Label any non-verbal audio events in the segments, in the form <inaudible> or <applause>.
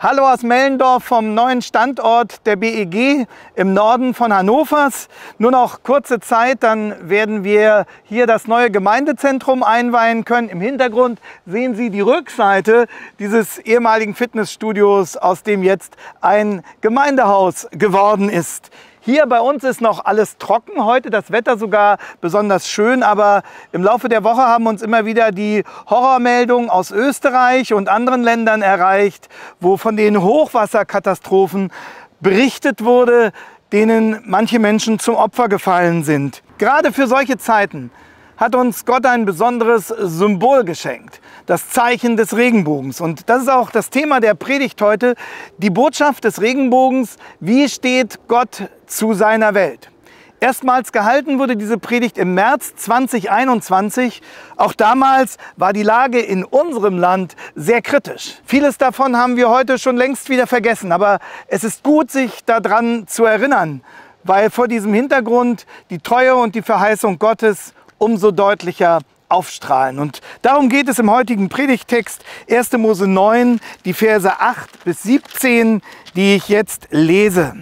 Hallo aus Mellendorf vom neuen Standort der BEG im Norden von Hannovers. Nur noch kurze Zeit, dann werden wir hier das neue Gemeindezentrum einweihen können. Im Hintergrund sehen Sie die Rückseite dieses ehemaligen Fitnessstudios, aus dem jetzt ein Gemeindehaus geworden ist. Hier bei uns ist noch alles trocken heute, das Wetter sogar besonders schön, aber im Laufe der Woche haben uns immer wieder die Horrormeldungen aus Österreich und anderen Ländern erreicht, wo von den Hochwasserkatastrophen berichtet wurde, denen manche Menschen zum Opfer gefallen sind. Gerade für solche Zeiten hat uns Gott ein besonderes Symbol geschenkt, das Zeichen des Regenbogens. Und das ist auch das Thema der Predigt heute, die Botschaft des Regenbogens, wie steht Gott zu seiner Welt. Erstmals gehalten wurde diese Predigt im März 2021. Auch damals war die Lage in unserem Land sehr kritisch. Vieles davon haben wir heute schon längst wieder vergessen, aber es ist gut, sich daran zu erinnern, weil vor diesem Hintergrund die Treue und die Verheißung Gottes umso deutlicher aufstrahlen. Und darum geht es im heutigen Predigttext 1. Mose 9, die Verse 8 bis 17, die ich jetzt lese.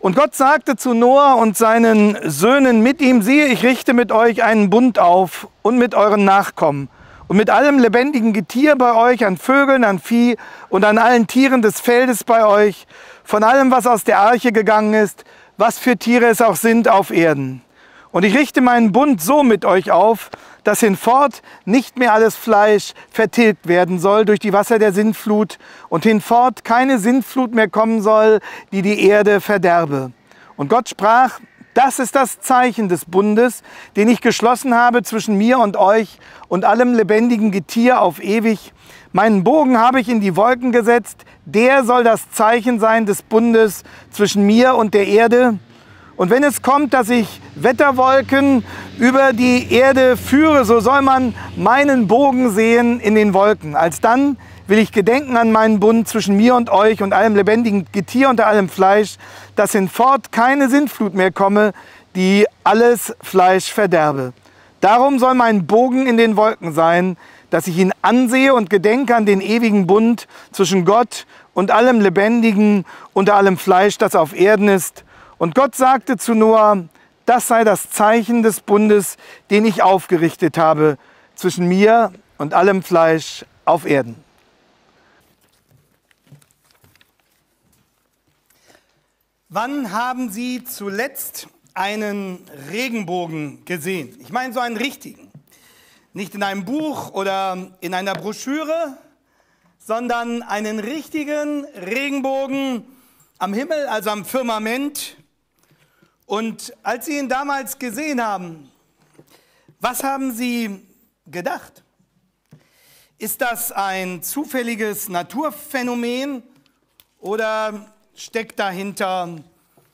Und Gott sagte zu Noah und seinen Söhnen mit ihm, siehe, ich richte mit euch einen Bund auf und mit euren Nachkommen und mit allem lebendigen Getier bei euch, an Vögeln, an Vieh und an allen Tieren des Feldes bei euch, von allem, was aus der Arche gegangen ist, was für Tiere es auch sind auf Erden und ich richte meinen Bund so mit euch auf, dass hinfort nicht mehr alles Fleisch vertilgt werden soll durch die Wasser der Sintflut und hinfort keine Sintflut mehr kommen soll, die die Erde verderbe. Und Gott sprach, das ist das Zeichen des Bundes, den ich geschlossen habe zwischen mir und euch und allem lebendigen Getier auf ewig. Meinen Bogen habe ich in die Wolken gesetzt, der soll das Zeichen sein des Bundes zwischen mir und der Erde. Und wenn es kommt, dass ich Wetterwolken über die Erde führe, so soll man meinen Bogen sehen in den Wolken. Als dann will ich gedenken an meinen Bund zwischen mir und euch und allem lebendigen Getier unter allem Fleisch, dass hinfort keine Sintflut mehr komme, die alles Fleisch verderbe. Darum soll mein Bogen in den Wolken sein, dass ich ihn ansehe und gedenke an den ewigen Bund zwischen Gott und allem Lebendigen unter allem Fleisch, das auf Erden ist, und Gott sagte zu Noah, das sei das Zeichen des Bundes, den ich aufgerichtet habe zwischen mir und allem Fleisch auf Erden. Wann haben Sie zuletzt einen Regenbogen gesehen? Ich meine so einen richtigen. Nicht in einem Buch oder in einer Broschüre, sondern einen richtigen Regenbogen am Himmel, also am Firmament und als sie ihn damals gesehen haben, was haben sie gedacht? Ist das ein zufälliges Naturphänomen oder steckt dahinter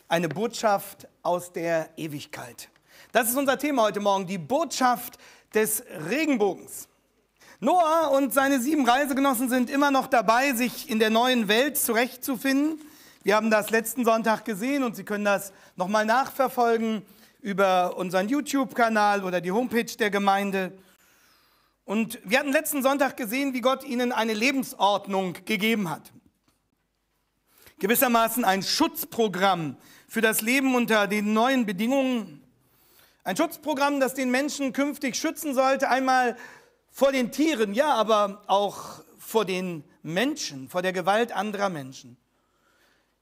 eine Botschaft aus der Ewigkeit? Das ist unser Thema heute Morgen, die Botschaft des Regenbogens. Noah und seine sieben Reisegenossen sind immer noch dabei, sich in der neuen Welt zurechtzufinden. Wir haben das letzten Sonntag gesehen und Sie können das nochmal nachverfolgen über unseren YouTube-Kanal oder die Homepage der Gemeinde. Und wir hatten letzten Sonntag gesehen, wie Gott ihnen eine Lebensordnung gegeben hat. Gewissermaßen ein Schutzprogramm für das Leben unter den neuen Bedingungen. Ein Schutzprogramm, das den Menschen künftig schützen sollte, einmal vor den Tieren, ja, aber auch vor den Menschen, vor der Gewalt anderer Menschen.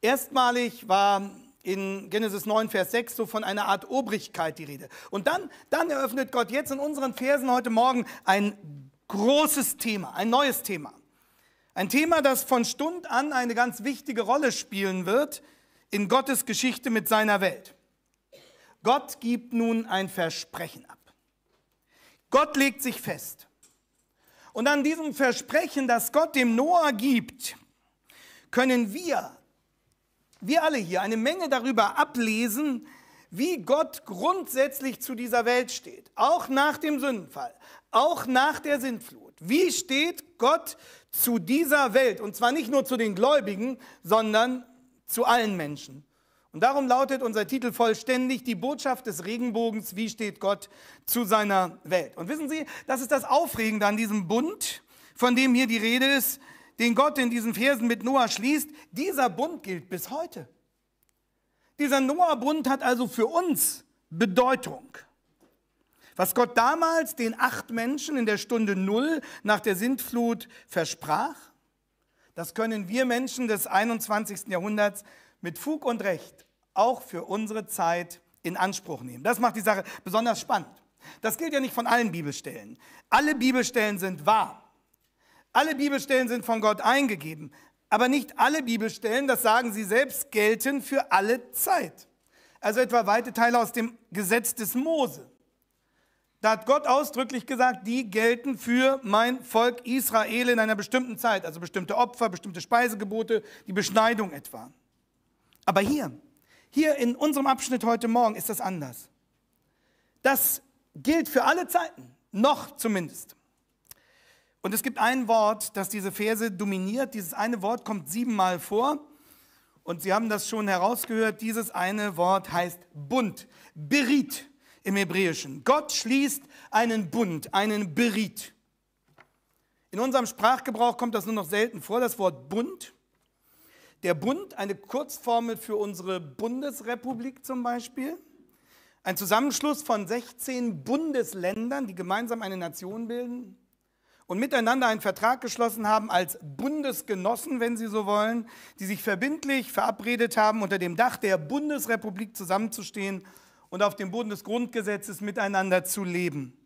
Erstmalig war in Genesis 9, Vers 6 so von einer Art Obrigkeit die Rede. Und dann, dann eröffnet Gott jetzt in unseren Versen heute Morgen ein großes Thema, ein neues Thema. Ein Thema, das von Stund an eine ganz wichtige Rolle spielen wird in Gottes Geschichte mit seiner Welt. Gott gibt nun ein Versprechen ab. Gott legt sich fest. Und an diesem Versprechen, das Gott dem Noah gibt, können wir wir alle hier eine Menge darüber ablesen, wie Gott grundsätzlich zu dieser Welt steht, auch nach dem Sündenfall, auch nach der Sintflut. Wie steht Gott zu dieser Welt? Und zwar nicht nur zu den Gläubigen, sondern zu allen Menschen. Und darum lautet unser Titel vollständig die Botschaft des Regenbogens, wie steht Gott zu seiner Welt. Und wissen Sie, das ist das Aufregende an diesem Bund, von dem hier die Rede ist den Gott in diesen Versen mit Noah schließt, dieser Bund gilt bis heute. Dieser Noah-Bund hat also für uns Bedeutung. Was Gott damals den acht Menschen in der Stunde Null nach der Sintflut versprach, das können wir Menschen des 21. Jahrhunderts mit Fug und Recht auch für unsere Zeit in Anspruch nehmen. Das macht die Sache besonders spannend. Das gilt ja nicht von allen Bibelstellen. Alle Bibelstellen sind wahr. Alle Bibelstellen sind von Gott eingegeben, aber nicht alle Bibelstellen, das sagen sie selbst, gelten für alle Zeit. Also etwa weite Teile aus dem Gesetz des Mose. Da hat Gott ausdrücklich gesagt, die gelten für mein Volk Israel in einer bestimmten Zeit, also bestimmte Opfer, bestimmte Speisegebote, die Beschneidung etwa. Aber hier, hier in unserem Abschnitt heute Morgen ist das anders. Das gilt für alle Zeiten, noch zumindest. Und es gibt ein Wort, das diese Verse dominiert. Dieses eine Wort kommt siebenmal vor. Und Sie haben das schon herausgehört. Dieses eine Wort heißt Bund. Berit im Hebräischen. Gott schließt einen Bund, einen Berit. In unserem Sprachgebrauch kommt das nur noch selten vor, das Wort Bund. Der Bund, eine Kurzformel für unsere Bundesrepublik zum Beispiel. Ein Zusammenschluss von 16 Bundesländern, die gemeinsam eine Nation bilden und miteinander einen Vertrag geschlossen haben als Bundesgenossen, wenn Sie so wollen, die sich verbindlich verabredet haben, unter dem Dach der Bundesrepublik zusammenzustehen und auf dem Boden des Grundgesetzes miteinander zu leben.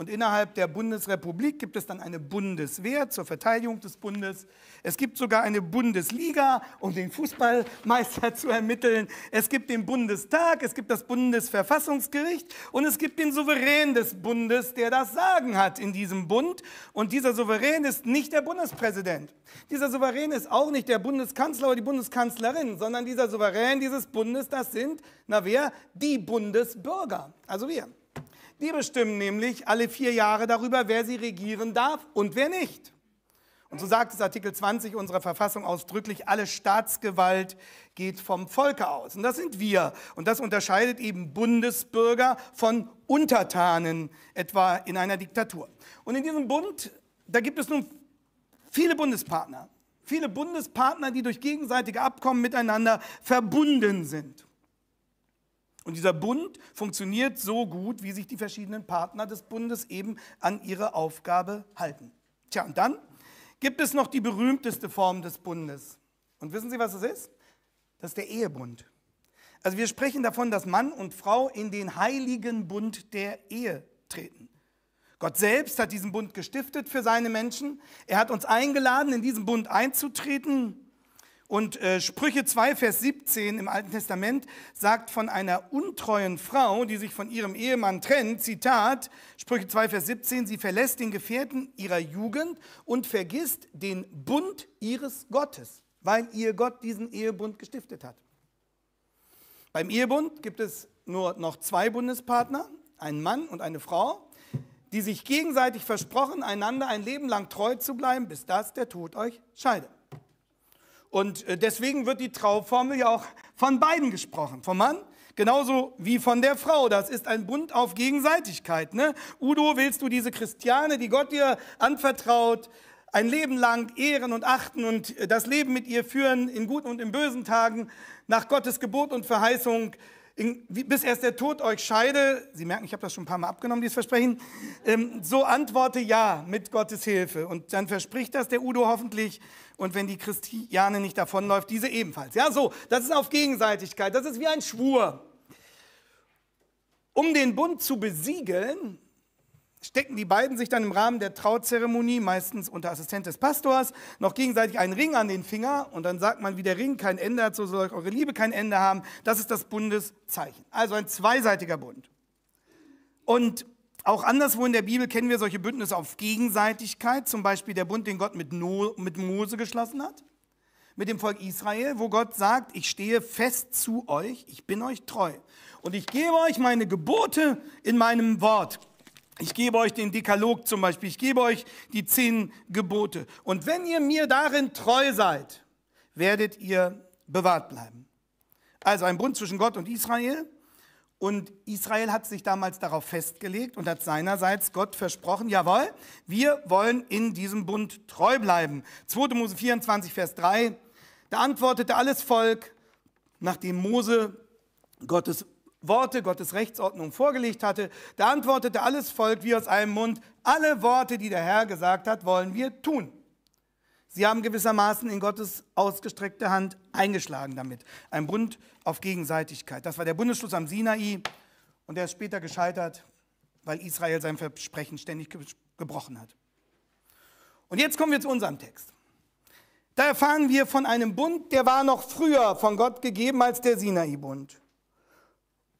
Und innerhalb der Bundesrepublik gibt es dann eine Bundeswehr zur Verteidigung des Bundes. Es gibt sogar eine Bundesliga, um den Fußballmeister <laughs> zu ermitteln. Es gibt den Bundestag, es gibt das Bundesverfassungsgericht und es gibt den Souverän des Bundes, der das Sagen hat in diesem Bund. Und dieser Souverän ist nicht der Bundespräsident. Dieser Souverän ist auch nicht der Bundeskanzler oder die Bundeskanzlerin, sondern dieser Souverän dieses Bundes, das sind, na wer, die Bundesbürger, also wir. Die bestimmen nämlich alle vier Jahre darüber, wer sie regieren darf und wer nicht. Und so sagt es Artikel 20 unserer Verfassung ausdrücklich, alle Staatsgewalt geht vom Volke aus. Und das sind wir. Und das unterscheidet eben Bundesbürger von Untertanen, etwa in einer Diktatur. Und in diesem Bund, da gibt es nun viele Bundespartner. Viele Bundespartner, die durch gegenseitige Abkommen miteinander verbunden sind. Und dieser Bund funktioniert so gut, wie sich die verschiedenen Partner des Bundes eben an ihre Aufgabe halten. Tja, und dann gibt es noch die berühmteste Form des Bundes. Und wissen Sie, was es ist? Das ist der Ehebund. Also wir sprechen davon, dass Mann und Frau in den heiligen Bund der Ehe treten. Gott selbst hat diesen Bund gestiftet für seine Menschen. Er hat uns eingeladen, in diesen Bund einzutreten. Und äh, Sprüche 2, Vers 17 im Alten Testament sagt von einer untreuen Frau, die sich von ihrem Ehemann trennt, Zitat, Sprüche 2, Vers 17, sie verlässt den Gefährten ihrer Jugend und vergisst den Bund ihres Gottes, weil ihr Gott diesen Ehebund gestiftet hat. Beim Ehebund gibt es nur noch zwei Bundespartner, einen Mann und eine Frau, die sich gegenseitig versprochen, einander ein Leben lang treu zu bleiben, bis das der Tod euch scheidet. Und äh, deswegen wird die Trauformel ja auch von beiden gesprochen, vom Mann genauso wie von der Frau. Das ist ein Bund auf Gegenseitigkeit. Ne? Udo, willst du diese Christiane, die Gott dir anvertraut, ein Leben lang ehren und achten und äh, das Leben mit ihr führen, in guten und in bösen Tagen, nach Gottes Gebot und Verheißung, in, wie, bis erst der Tod euch scheide, Sie merken, ich habe das schon ein paar Mal abgenommen, dieses Versprechen, ähm, so antworte ja mit Gottes Hilfe. Und dann verspricht das der Udo hoffentlich. Und wenn die Christiane nicht davonläuft, diese ebenfalls. Ja, so, das ist auf Gegenseitigkeit, das ist wie ein Schwur. Um den Bund zu besiegeln, stecken die beiden sich dann im Rahmen der Trauzeremonie, meistens unter Assistent des Pastors, noch gegenseitig einen Ring an den Finger und dann sagt man, wie der Ring kein Ende hat, so soll eure Liebe kein Ende haben. Das ist das Bundeszeichen. Also ein zweiseitiger Bund. Und auch anderswo in der Bibel kennen wir solche Bündnisse auf Gegenseitigkeit, zum Beispiel der Bund, den Gott mit, no mit Mose geschlossen hat, mit dem Volk Israel, wo Gott sagt, ich stehe fest zu euch, ich bin euch treu und ich gebe euch meine Gebote in meinem Wort. Ich gebe euch den Dekalog zum Beispiel, ich gebe euch die zehn Gebote. Und wenn ihr mir darin treu seid, werdet ihr bewahrt bleiben. Also ein Bund zwischen Gott und Israel. Und Israel hat sich damals darauf festgelegt und hat seinerseits Gott versprochen, jawohl, wir wollen in diesem Bund treu bleiben. 2. Mose 24, Vers 3, da antwortete alles Volk, nachdem Mose Gottes Worte Gottes Rechtsordnung vorgelegt hatte, da antwortete alles Volk wie aus einem Mund, alle Worte, die der Herr gesagt hat, wollen wir tun. Sie haben gewissermaßen in Gottes ausgestreckte Hand eingeschlagen damit. Ein Bund auf Gegenseitigkeit. Das war der Bundesschluss am Sinai und der ist später gescheitert, weil Israel sein Versprechen ständig gebrochen hat. Und jetzt kommen wir zu unserem Text. Da erfahren wir von einem Bund, der war noch früher von Gott gegeben als der Sinai-Bund.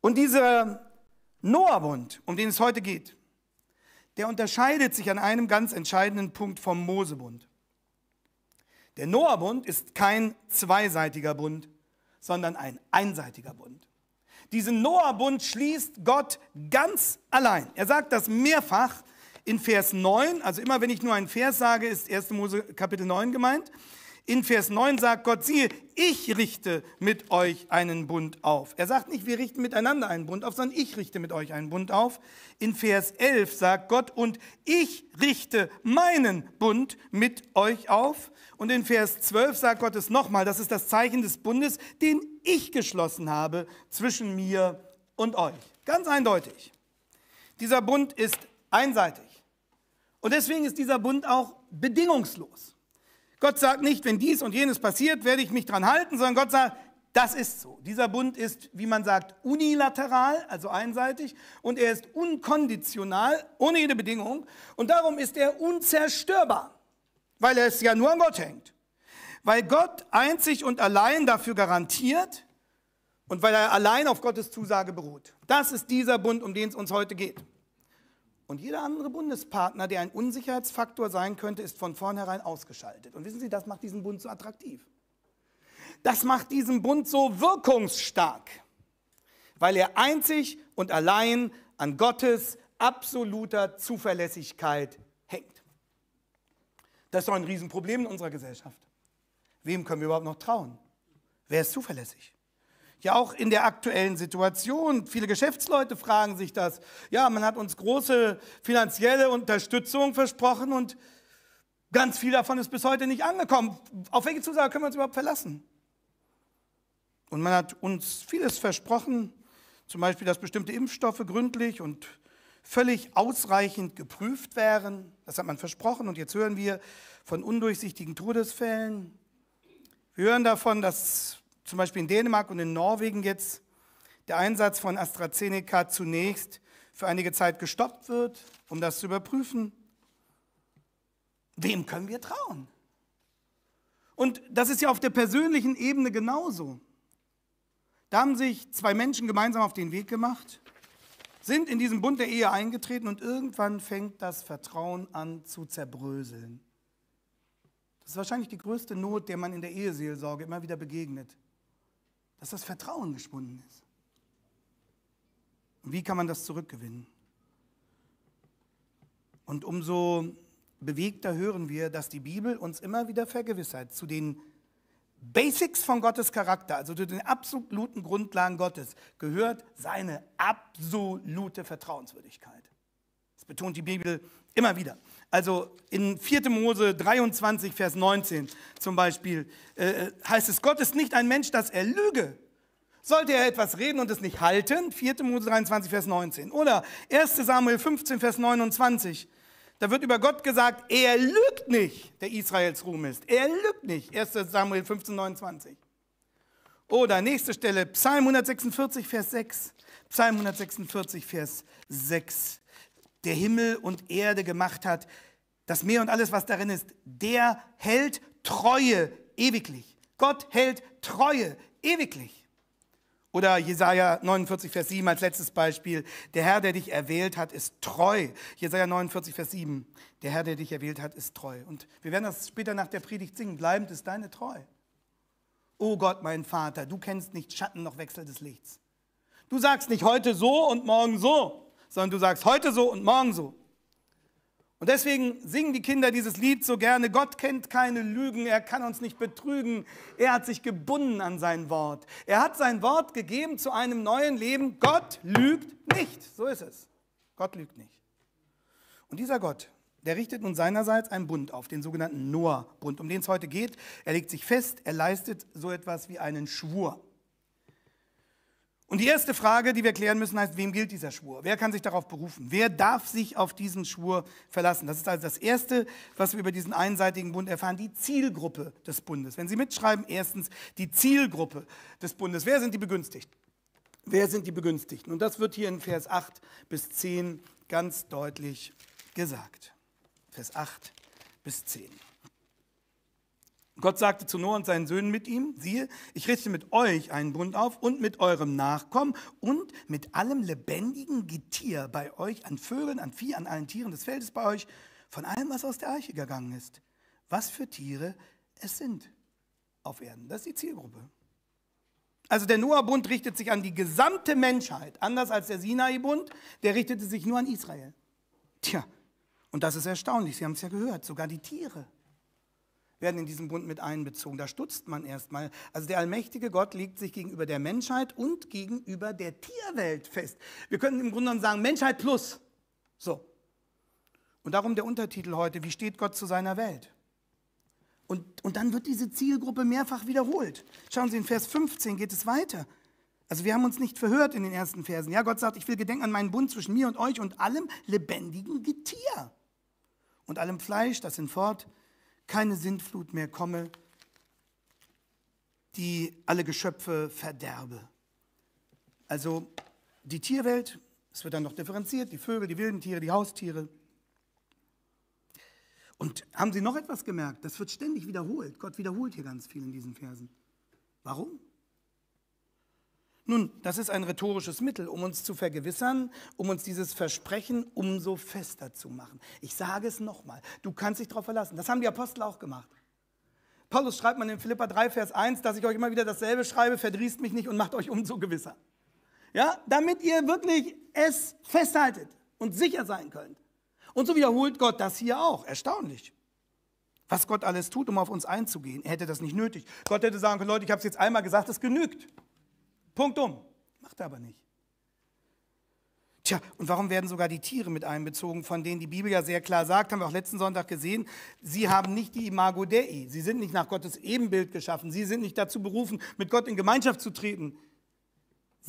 Und dieser Noah-Bund, um den es heute geht, der unterscheidet sich an einem ganz entscheidenden Punkt vom Mosebund. Der Noah-Bund ist kein zweiseitiger Bund, sondern ein einseitiger Bund. Diesen Noah-Bund schließt Gott ganz allein. Er sagt das mehrfach in Vers 9, also immer wenn ich nur einen Vers sage, ist 1. Mose Kapitel 9 gemeint. In Vers 9 sagt Gott, siehe, ich richte mit euch einen Bund auf. Er sagt nicht, wir richten miteinander einen Bund auf, sondern ich richte mit euch einen Bund auf. In Vers 11 sagt Gott, und ich richte meinen Bund mit euch auf. Und in Vers 12 sagt Gott es nochmal, das ist das Zeichen des Bundes, den ich geschlossen habe zwischen mir und euch. Ganz eindeutig. Dieser Bund ist einseitig. Und deswegen ist dieser Bund auch bedingungslos. Gott sagt nicht, wenn dies und jenes passiert, werde ich mich dran halten, sondern Gott sagt, das ist so. Dieser Bund ist, wie man sagt, unilateral, also einseitig, und er ist unkonditional, ohne jede Bedingung, und darum ist er unzerstörbar, weil er es ja nur an Gott hängt. Weil Gott einzig und allein dafür garantiert und weil er allein auf Gottes Zusage beruht. Das ist dieser Bund, um den es uns heute geht. Und jeder andere Bundespartner, der ein Unsicherheitsfaktor sein könnte, ist von vornherein ausgeschaltet. Und wissen Sie, das macht diesen Bund so attraktiv. Das macht diesen Bund so wirkungsstark, weil er einzig und allein an Gottes absoluter Zuverlässigkeit hängt. Das ist doch ein Riesenproblem in unserer Gesellschaft. Wem können wir überhaupt noch trauen? Wer ist zuverlässig? Ja, auch in der aktuellen Situation. Viele Geschäftsleute fragen sich das. Ja, man hat uns große finanzielle Unterstützung versprochen und ganz viel davon ist bis heute nicht angekommen. Auf welche Zusage können wir uns überhaupt verlassen? Und man hat uns vieles versprochen, zum Beispiel, dass bestimmte Impfstoffe gründlich und völlig ausreichend geprüft wären. Das hat man versprochen und jetzt hören wir von undurchsichtigen Todesfällen. Wir hören davon, dass zum Beispiel in Dänemark und in Norwegen jetzt der Einsatz von AstraZeneca zunächst für einige Zeit gestoppt wird, um das zu überprüfen. Wem können wir trauen? Und das ist ja auf der persönlichen Ebene genauso. Da haben sich zwei Menschen gemeinsam auf den Weg gemacht, sind in diesen Bund der Ehe eingetreten und irgendwann fängt das Vertrauen an zu zerbröseln. Das ist wahrscheinlich die größte Not, der man in der Eheseelsorge immer wieder begegnet dass das Vertrauen geschwunden ist. Und wie kann man das zurückgewinnen? Und umso bewegter hören wir, dass die Bibel uns immer wieder vergewissert zu den Basics von Gottes Charakter, also zu den absoluten Grundlagen Gottes, gehört seine absolute Vertrauenswürdigkeit. Das betont die Bibel immer wieder. Also in 4. Mose 23, Vers 19 zum Beispiel äh, äh, heißt es, Gott ist nicht ein Mensch, dass er lüge. Sollte er etwas reden und es nicht halten? 4. Mose 23, Vers 19. Oder 1. Samuel 15, Vers 29. Da wird über Gott gesagt, er lügt nicht, der Israels Ruhm ist. Er lügt nicht. 1. Samuel 15, 29. Oder nächste Stelle, Psalm 146, Vers 6. Psalm 146, Vers 6 der Himmel und Erde gemacht hat, das Meer und alles, was darin ist, der hält Treue ewiglich. Gott hält Treue ewiglich. Oder Jesaja 49, Vers 7 als letztes Beispiel. Der Herr, der dich erwählt hat, ist treu. Jesaja 49, Vers 7. Der Herr, der dich erwählt hat, ist treu. Und wir werden das später nach der Predigt singen. Bleibend ist deine Treue. O Gott, mein Vater, du kennst nicht Schatten noch Wechsel des Lichts. Du sagst nicht heute so und morgen so, sondern du sagst heute so und morgen so. Und deswegen singen die Kinder dieses Lied so gerne. Gott kennt keine Lügen, er kann uns nicht betrügen. Er hat sich gebunden an sein Wort. Er hat sein Wort gegeben zu einem neuen Leben. Gott lügt nicht. So ist es. Gott lügt nicht. Und dieser Gott, der richtet nun seinerseits einen Bund auf, den sogenannten Noah-Bund, um den es heute geht. Er legt sich fest, er leistet so etwas wie einen Schwur. Und die erste Frage, die wir klären müssen, heißt, wem gilt dieser Schwur? Wer kann sich darauf berufen? Wer darf sich auf diesen Schwur verlassen? Das ist also das Erste, was wir über diesen einseitigen Bund erfahren, die Zielgruppe des Bundes. Wenn Sie mitschreiben, erstens die Zielgruppe des Bundes. Wer sind die Begünstigten? Wer sind die Begünstigten? Und das wird hier in Vers 8 bis 10 ganz deutlich gesagt. Vers 8 bis 10. Gott sagte zu Noah und seinen Söhnen mit ihm, siehe, ich richte mit euch einen Bund auf und mit eurem Nachkommen und mit allem lebendigen Getier bei euch, an Vögeln, an Vieh, an allen Tieren des Feldes bei euch, von allem, was aus der Eiche gegangen ist. Was für Tiere es sind auf Erden. Das ist die Zielgruppe. Also der Noah-Bund richtet sich an die gesamte Menschheit, anders als der Sinai-Bund, der richtete sich nur an Israel. Tja, und das ist erstaunlich, Sie haben es ja gehört, sogar die Tiere werden in diesen Bund mit einbezogen. Da stutzt man erstmal. Also der allmächtige Gott legt sich gegenüber der Menschheit und gegenüber der Tierwelt fest. Wir können im Grunde genommen sagen, Menschheit plus. So. Und darum der Untertitel heute, wie steht Gott zu seiner Welt? Und, und dann wird diese Zielgruppe mehrfach wiederholt. Schauen Sie, in Vers 15 geht es weiter. Also wir haben uns nicht verhört in den ersten Versen. Ja, Gott sagt, ich will gedenken an meinen Bund zwischen mir und euch und allem lebendigen Getier und allem Fleisch, das hinfort keine Sintflut mehr komme, die alle Geschöpfe verderbe. Also die Tierwelt, es wird dann noch differenziert, die Vögel, die wilden Tiere, die Haustiere. Und haben Sie noch etwas gemerkt? Das wird ständig wiederholt. Gott wiederholt hier ganz viel in diesen Versen. Warum? Nun, das ist ein rhetorisches Mittel, um uns zu vergewissern, um uns dieses Versprechen umso fester zu machen. Ich sage es nochmal, du kannst dich darauf verlassen. Das haben die Apostel auch gemacht. Paulus schreibt man in Philippa 3, Vers 1, dass ich euch immer wieder dasselbe schreibe, verdrießt mich nicht und macht euch umso gewisser. Ja, damit ihr wirklich es festhaltet und sicher sein könnt. Und so wiederholt Gott das hier auch. Erstaunlich. Was Gott alles tut, um auf uns einzugehen. Er hätte das nicht nötig. Gott hätte sagen können, Leute, ich habe es jetzt einmal gesagt, es genügt. Punkt um. Macht er aber nicht. Tja, und warum werden sogar die Tiere mit einbezogen, von denen die Bibel ja sehr klar sagt, haben wir auch letzten Sonntag gesehen, sie haben nicht die Imago Dei, sie sind nicht nach Gottes Ebenbild geschaffen, sie sind nicht dazu berufen, mit Gott in Gemeinschaft zu treten.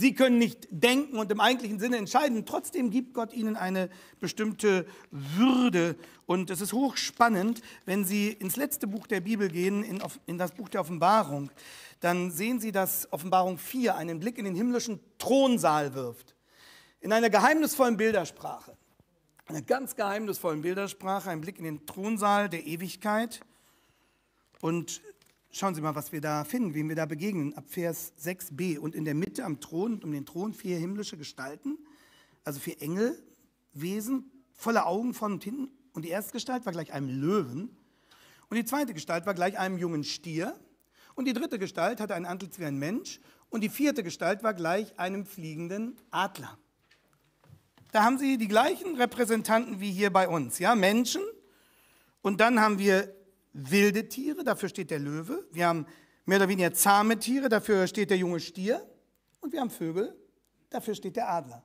Sie können nicht denken und im eigentlichen Sinne entscheiden. Trotzdem gibt Gott ihnen eine bestimmte Würde. Und es ist hochspannend, wenn Sie ins letzte Buch der Bibel gehen, in, in das Buch der Offenbarung, dann sehen Sie, dass Offenbarung 4 einen Blick in den himmlischen Thronsaal wirft. In einer geheimnisvollen Bildersprache. Einer ganz geheimnisvollen Bildersprache, ein Blick in den Thronsaal der Ewigkeit. Und Schauen Sie mal, was wir da finden, wem wir da begegnen. Ab Vers 6b. Und in der Mitte am Thron, um den Thron, vier himmlische Gestalten, also vier Engelwesen, voller Augen vorn und hinten. Und die erste Gestalt war gleich einem Löwen. Und die zweite Gestalt war gleich einem jungen Stier. Und die dritte Gestalt hatte ein Antlitz wie ein Mensch. Und die vierte Gestalt war gleich einem fliegenden Adler. Da haben Sie die gleichen Repräsentanten wie hier bei uns, ja, Menschen. Und dann haben wir wilde Tiere, dafür steht der Löwe. Wir haben mehr oder weniger zahme Tiere, dafür steht der junge Stier. Und wir haben Vögel, dafür steht der Adler.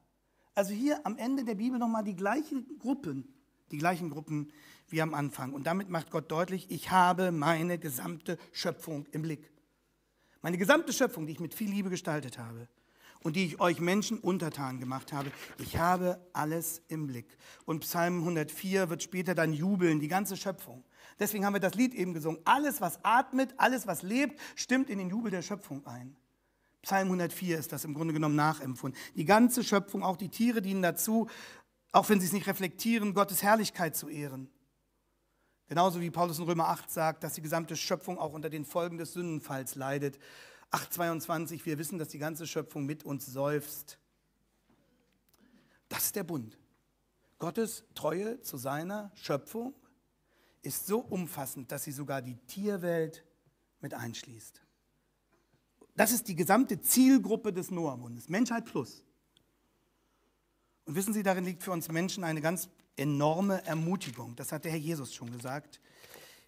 Also hier am Ende der Bibel nochmal die gleichen Gruppen, die gleichen Gruppen wie am Anfang. Und damit macht Gott deutlich, ich habe meine gesamte Schöpfung im Blick. Meine gesamte Schöpfung, die ich mit viel Liebe gestaltet habe und die ich euch Menschen untertan gemacht habe. Ich habe alles im Blick. Und Psalm 104 wird später dann jubeln, die ganze Schöpfung. Deswegen haben wir das Lied eben gesungen. Alles, was atmet, alles, was lebt, stimmt in den Jubel der Schöpfung ein. Psalm 104 ist das im Grunde genommen nachempfunden. Die ganze Schöpfung, auch die Tiere dienen dazu, auch wenn sie es nicht reflektieren, Gottes Herrlichkeit zu ehren. Genauso wie Paulus in Römer 8 sagt, dass die gesamte Schöpfung auch unter den Folgen des Sündenfalls leidet. 8,22, wir wissen, dass die ganze Schöpfung mit uns seufzt. Das ist der Bund. Gottes Treue zu seiner Schöpfung ist so umfassend, dass sie sogar die Tierwelt mit einschließt. Das ist die gesamte Zielgruppe des Noah-Bundes, Menschheit plus. Und wissen Sie, darin liegt für uns Menschen eine ganz enorme Ermutigung. Das hat der Herr Jesus schon gesagt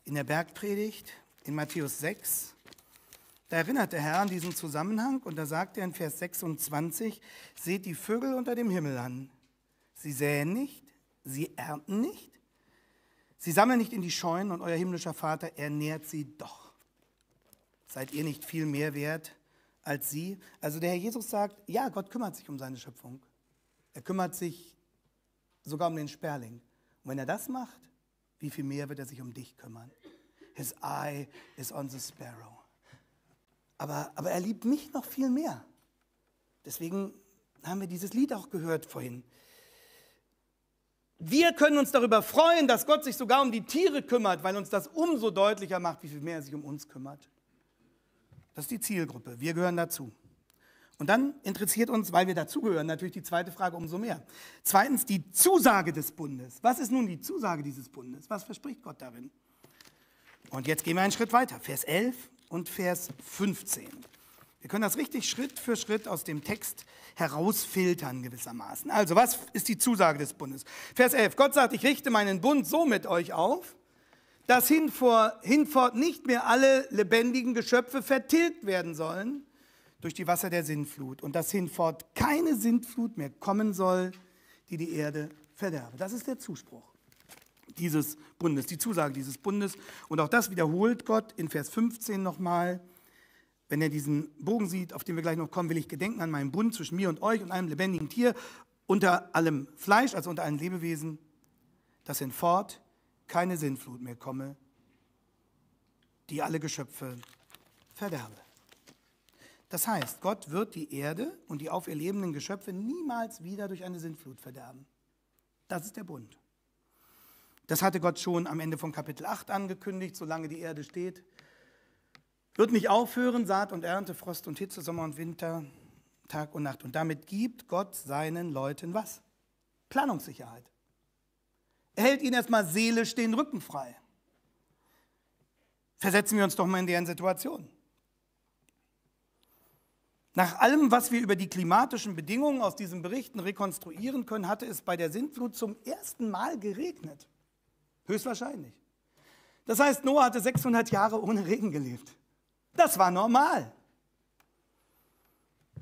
in der Bergpredigt in Matthäus 6. Da erinnert der Herr an diesen Zusammenhang und da sagt er in Vers 26, seht die Vögel unter dem Himmel an. Sie säen nicht, sie ernten nicht, Sie sammeln nicht in die Scheunen und euer himmlischer Vater ernährt sie doch. Seid ihr nicht viel mehr wert als sie? Also der Herr Jesus sagt, ja, Gott kümmert sich um seine Schöpfung. Er kümmert sich sogar um den Sperling. Und wenn er das macht, wie viel mehr wird er sich um dich kümmern? His eye is on the sparrow. Aber, aber er liebt mich noch viel mehr. Deswegen haben wir dieses Lied auch gehört vorhin. Wir können uns darüber freuen, dass Gott sich sogar um die Tiere kümmert, weil uns das umso deutlicher macht, wie viel mehr er sich um uns kümmert. Das ist die Zielgruppe. Wir gehören dazu. Und dann interessiert uns, weil wir dazugehören, natürlich die zweite Frage umso mehr. Zweitens die Zusage des Bundes. Was ist nun die Zusage dieses Bundes? Was verspricht Gott darin? Und jetzt gehen wir einen Schritt weiter. Vers 11 und Vers 15. Wir können das richtig Schritt für Schritt aus dem Text herausfiltern gewissermaßen. Also, was ist die Zusage des Bundes? Vers 11. Gott sagt, ich richte meinen Bund so mit euch auf, dass hinvor, hinfort nicht mehr alle lebendigen Geschöpfe vertilgt werden sollen durch die Wasser der Sintflut und dass hinfort keine Sintflut mehr kommen soll, die die Erde verderbe. Das ist der Zuspruch dieses Bundes, die Zusage dieses Bundes. Und auch das wiederholt Gott in Vers 15 nochmal. Wenn er diesen Bogen sieht, auf den wir gleich noch kommen, will ich gedenken an meinen Bund zwischen mir und euch und einem lebendigen Tier unter allem Fleisch, also unter allen Lebewesen, dass hinfort keine Sinnflut mehr komme, die alle Geschöpfe verderbe. Das heißt, Gott wird die Erde und die auf ihr lebenden Geschöpfe niemals wieder durch eine Sinnflut verderben. Das ist der Bund. Das hatte Gott schon am Ende von Kapitel 8 angekündigt, solange die Erde steht, wird nicht aufhören, Saat und Ernte, Frost und Hitze, Sommer und Winter, Tag und Nacht. Und damit gibt Gott seinen Leuten was? Planungssicherheit. Er hält ihnen erstmal seelisch den Rücken frei. Versetzen wir uns doch mal in deren Situation. Nach allem, was wir über die klimatischen Bedingungen aus diesen Berichten rekonstruieren können, hatte es bei der Sintflut zum ersten Mal geregnet. Höchstwahrscheinlich. Das heißt, Noah hatte 600 Jahre ohne Regen gelebt. Das war normal.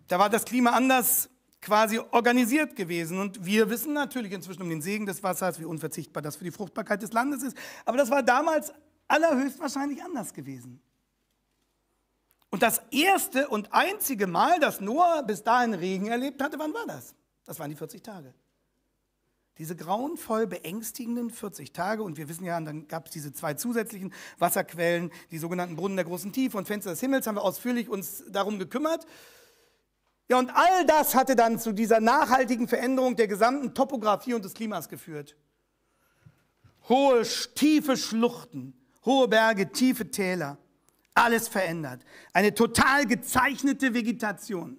Da war das Klima anders quasi organisiert gewesen. Und wir wissen natürlich inzwischen um den Segen des Wassers, wie unverzichtbar das für die Fruchtbarkeit des Landes ist. Aber das war damals allerhöchstwahrscheinlich anders gewesen. Und das erste und einzige Mal, dass Noah bis dahin Regen erlebt hatte, wann war das? Das waren die 40 Tage. Diese grauenvoll beängstigenden 40 Tage, und wir wissen ja, dann gab es diese zwei zusätzlichen Wasserquellen, die sogenannten Brunnen der großen Tiefe und Fenster des Himmels, haben wir ausführlich uns darum gekümmert. Ja, und all das hatte dann zu dieser nachhaltigen Veränderung der gesamten Topografie und des Klimas geführt. Hohe, tiefe Schluchten, hohe Berge, tiefe Täler, alles verändert. Eine total gezeichnete Vegetation.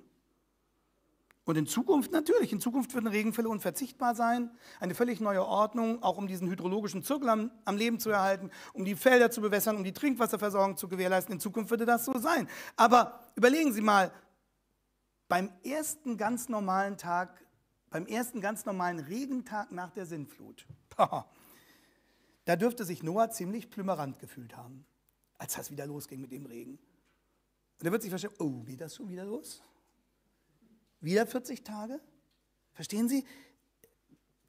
Und in Zukunft, natürlich, in Zukunft würden Regenfälle unverzichtbar sein. Eine völlig neue Ordnung, auch um diesen hydrologischen Zirkel am, am, Leben zu erhalten, um die Felder zu bewässern, um die Trinkwasserversorgung zu gewährleisten. In Zukunft würde das so sein. Aber überlegen Sie mal, beim ersten ganz normalen Tag, beim ersten ganz normalen Regentag nach der Sintflut, <laughs> da dürfte sich Noah ziemlich plümerant gefühlt haben, als das wieder losging mit dem Regen. Und er wird sich wahrscheinlich, oh, geht das schon wieder los? Wieder 40 Tage? Verstehen Sie?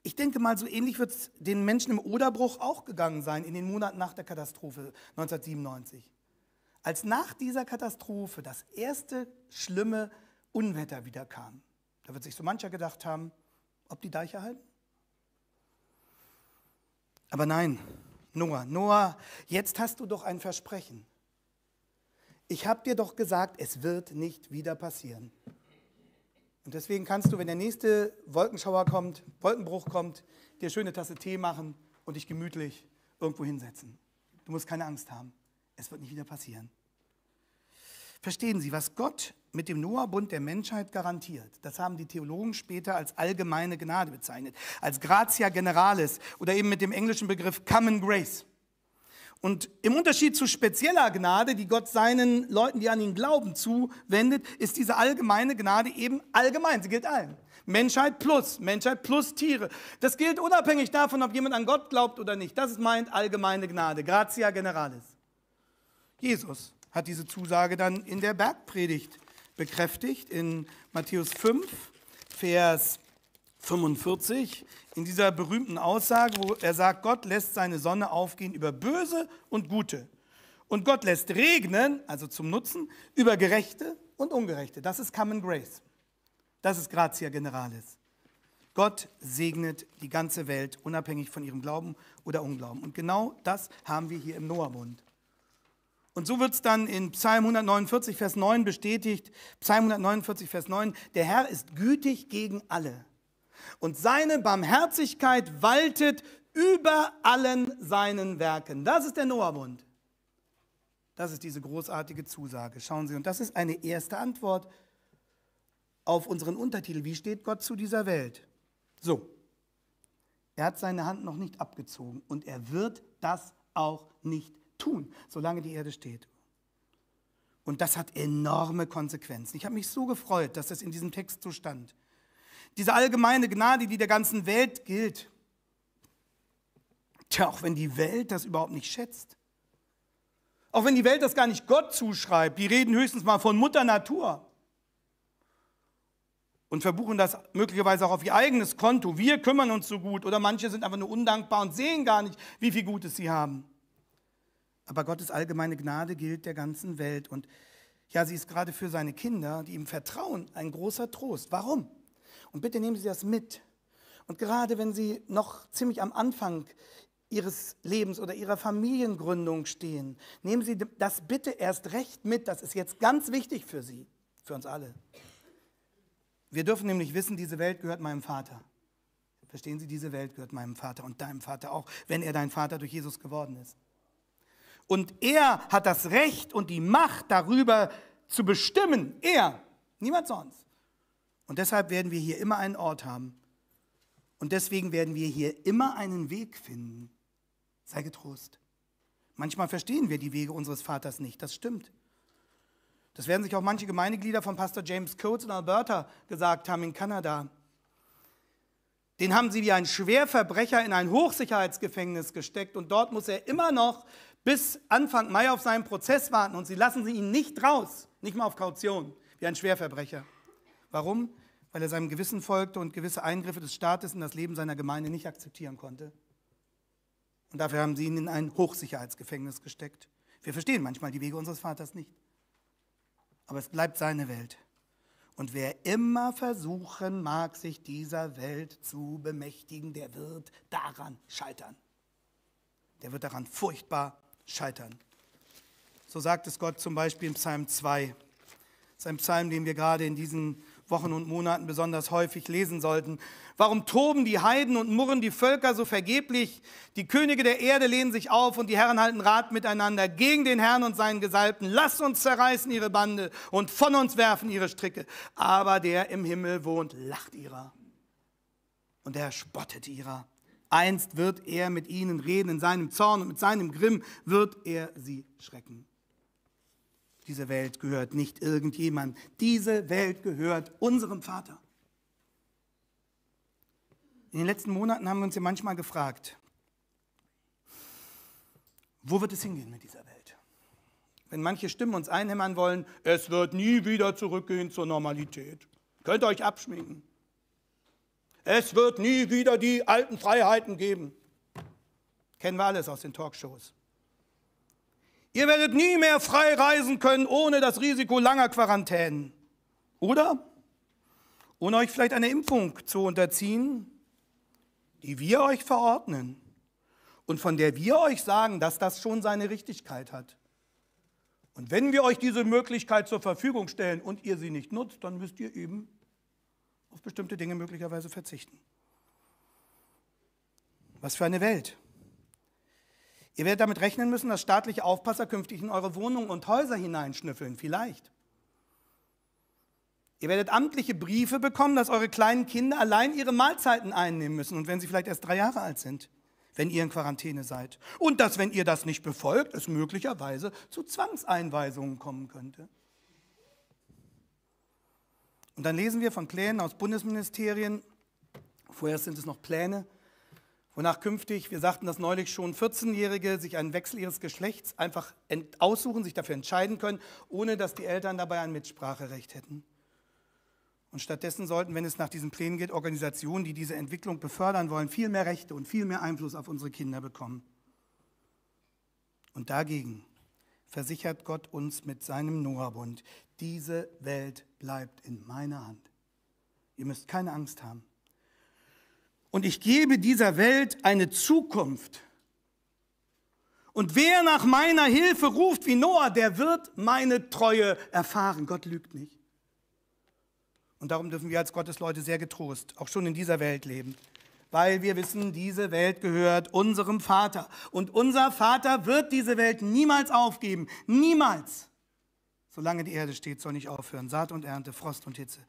Ich denke mal, so ähnlich wird es den Menschen im Oderbruch auch gegangen sein in den Monaten nach der Katastrophe 1997. Als nach dieser Katastrophe das erste schlimme Unwetter wieder kam, da wird sich so mancher gedacht haben, ob die Deiche halten? Aber nein, Noah, Noah, jetzt hast du doch ein Versprechen. Ich habe dir doch gesagt, es wird nicht wieder passieren. Und deswegen kannst du, wenn der nächste Wolkenschauer kommt, Wolkenbruch kommt, dir eine schöne Tasse Tee machen und dich gemütlich irgendwo hinsetzen. Du musst keine Angst haben. Es wird nicht wieder passieren. Verstehen Sie, was Gott mit dem Noah-Bund der Menschheit garantiert, das haben die Theologen später als allgemeine Gnade bezeichnet, als Gratia Generalis oder eben mit dem englischen Begriff Common Grace. Und im Unterschied zu spezieller Gnade, die Gott seinen Leuten, die an ihn glauben, zuwendet, ist diese allgemeine Gnade eben allgemein. Sie gilt allen. Menschheit plus, Menschheit plus Tiere. Das gilt unabhängig davon, ob jemand an Gott glaubt oder nicht. Das ist meint allgemeine Gnade, gratia generalis. Jesus hat diese Zusage dann in der Bergpredigt bekräftigt in Matthäus 5, Vers 45, in dieser berühmten Aussage, wo er sagt, Gott lässt seine Sonne aufgehen über Böse und Gute. Und Gott lässt regnen, also zum Nutzen, über Gerechte und Ungerechte. Das ist Common Grace. Das ist Gratia Generalis. Gott segnet die ganze Welt, unabhängig von ihrem Glauben oder Unglauben. Und genau das haben wir hier im Noah-Bund. Und so wird es dann in Psalm 149, Vers 9 bestätigt. Psalm 149, Vers 9, der Herr ist gütig gegen alle und seine Barmherzigkeit waltet über allen seinen Werken. Das ist der Noahbund. Das ist diese großartige Zusage. Schauen Sie, und das ist eine erste Antwort auf unseren Untertitel. Wie steht Gott zu dieser Welt? So, er hat seine Hand noch nicht abgezogen und er wird das auch nicht tun, solange die Erde steht. Und das hat enorme Konsequenzen. Ich habe mich so gefreut, dass das in diesem Text so stand diese allgemeine Gnade, die der ganzen Welt gilt. Tja, auch wenn die Welt das überhaupt nicht schätzt. Auch wenn die Welt das gar nicht Gott zuschreibt, die reden höchstens mal von Mutter Natur und verbuchen das möglicherweise auch auf ihr eigenes Konto. Wir kümmern uns so gut oder manche sind einfach nur undankbar und sehen gar nicht, wie viel Gutes sie haben. Aber Gottes allgemeine Gnade gilt der ganzen Welt und ja, sie ist gerade für seine Kinder, die ihm vertrauen, ein großer Trost. Warum? Und bitte nehmen Sie das mit. Und gerade wenn Sie noch ziemlich am Anfang Ihres Lebens oder Ihrer Familiengründung stehen, nehmen Sie das bitte erst recht mit. Das ist jetzt ganz wichtig für Sie, für uns alle. Wir dürfen nämlich wissen, diese Welt gehört meinem Vater. Verstehen Sie, diese Welt gehört meinem Vater und deinem Vater auch, wenn er dein Vater durch Jesus geworden ist. Und er hat das Recht und die Macht darüber zu bestimmen. Er, niemand sonst. Und deshalb werden wir hier immer einen Ort haben. Und deswegen werden wir hier immer einen Weg finden. Sei getrost. Manchmal verstehen wir die Wege unseres Vaters nicht, das stimmt. Das werden sich auch manche Gemeindeglieder von Pastor James Coates in Alberta gesagt haben in Kanada. Den haben sie wie ein Schwerverbrecher in ein Hochsicherheitsgefängnis gesteckt und dort muss er immer noch bis Anfang Mai auf seinen Prozess warten und sie lassen sie ihn nicht raus, nicht mal auf Kaution, wie ein Schwerverbrecher. Warum? Weil er seinem Gewissen folgte und gewisse Eingriffe des Staates in das Leben seiner Gemeinde nicht akzeptieren konnte. Und dafür haben sie ihn in ein Hochsicherheitsgefängnis gesteckt. Wir verstehen manchmal die Wege unseres Vaters nicht. Aber es bleibt seine Welt. Und wer immer versuchen mag, sich dieser Welt zu bemächtigen, der wird daran scheitern. Der wird daran furchtbar scheitern. So sagt es Gott zum Beispiel im Psalm 2. Das ist ein Psalm, den wir gerade in diesen Wochen und Monaten besonders häufig lesen sollten. Warum toben die Heiden und murren die Völker so vergeblich? Die Könige der Erde lehnen sich auf und die Herren halten Rat miteinander gegen den Herrn und seinen Gesalbten. Lass uns zerreißen ihre Bande und von uns werfen ihre Stricke. Aber der im Himmel wohnt, lacht ihrer. Und er spottet ihrer. Einst wird er mit ihnen reden in seinem Zorn und mit seinem Grimm wird er sie schrecken. Diese Welt gehört nicht irgendjemand. Diese Welt gehört unserem Vater. In den letzten Monaten haben wir uns ja manchmal gefragt, wo wird es hingehen mit dieser Welt? Wenn manche Stimmen uns einhämmern wollen, es wird nie wieder zurückgehen zur Normalität. Könnt ihr euch abschminken. Es wird nie wieder die alten Freiheiten geben. Kennen wir alles aus den Talkshows. Ihr werdet nie mehr frei reisen können ohne das Risiko langer Quarantänen. Oder? Ohne euch vielleicht einer Impfung zu unterziehen, die wir euch verordnen und von der wir euch sagen, dass das schon seine Richtigkeit hat. Und wenn wir euch diese Möglichkeit zur Verfügung stellen und ihr sie nicht nutzt, dann müsst ihr eben auf bestimmte Dinge möglicherweise verzichten. Was für eine Welt. Ihr werdet damit rechnen müssen, dass staatliche Aufpasser künftig in eure Wohnungen und Häuser hineinschnüffeln, vielleicht. Ihr werdet amtliche Briefe bekommen, dass eure kleinen Kinder allein ihre Mahlzeiten einnehmen müssen und wenn sie vielleicht erst drei Jahre alt sind, wenn ihr in Quarantäne seid. Und dass, wenn ihr das nicht befolgt, es möglicherweise zu Zwangseinweisungen kommen könnte. Und dann lesen wir von Plänen aus Bundesministerien, vorerst sind es noch Pläne, Wonach künftig, wir sagten das neulich schon, 14-Jährige sich einen Wechsel ihres Geschlechts einfach aussuchen, sich dafür entscheiden können, ohne dass die Eltern dabei ein Mitspracherecht hätten. Und stattdessen sollten, wenn es nach diesen Plänen geht, Organisationen, die diese Entwicklung befördern wollen, viel mehr Rechte und viel mehr Einfluss auf unsere Kinder bekommen. Und dagegen versichert Gott uns mit seinem Noah-Bund, diese Welt bleibt in meiner Hand. Ihr müsst keine Angst haben und ich gebe dieser Welt eine Zukunft. Und wer nach meiner Hilfe ruft wie Noah, der wird meine Treue erfahren. Gott lügt nicht. Und darum dürfen wir als Gottesleute sehr getrost, auch schon in dieser Welt leben. Weil wir wissen, diese Welt gehört unserem Vater. Und unser Vater wird diese Welt niemals aufgeben. Niemals. Solange die Erde steht, soll nicht aufhören. Saat und Ernte, Frost und Hitze.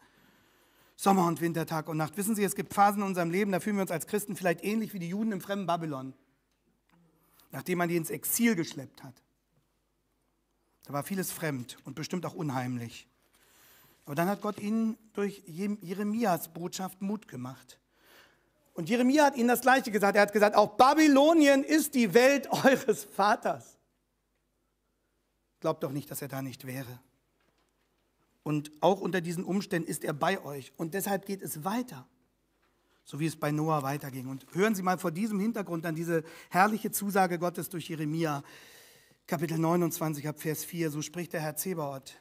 Sommer- und Winter, Tag und Nacht. Wissen Sie, es gibt Phasen in unserem Leben, da fühlen wir uns als Christen vielleicht ähnlich wie die Juden im fremden Babylon, nachdem man die ins Exil geschleppt hat. Da war vieles fremd und bestimmt auch unheimlich. Aber dann hat Gott ihnen durch Jeremias Botschaft Mut gemacht. Und Jeremia hat ihnen das Gleiche gesagt. Er hat gesagt, auch Babylonien ist die Welt <laughs> eures Vaters. Glaubt doch nicht, dass er da nicht wäre. Und auch unter diesen Umständen ist er bei euch. Und deshalb geht es weiter, so wie es bei Noah weiterging. Und hören Sie mal vor diesem Hintergrund dann diese herrliche Zusage Gottes durch Jeremia, Kapitel 29, ab Vers 4. So spricht der Herr Zebaoth,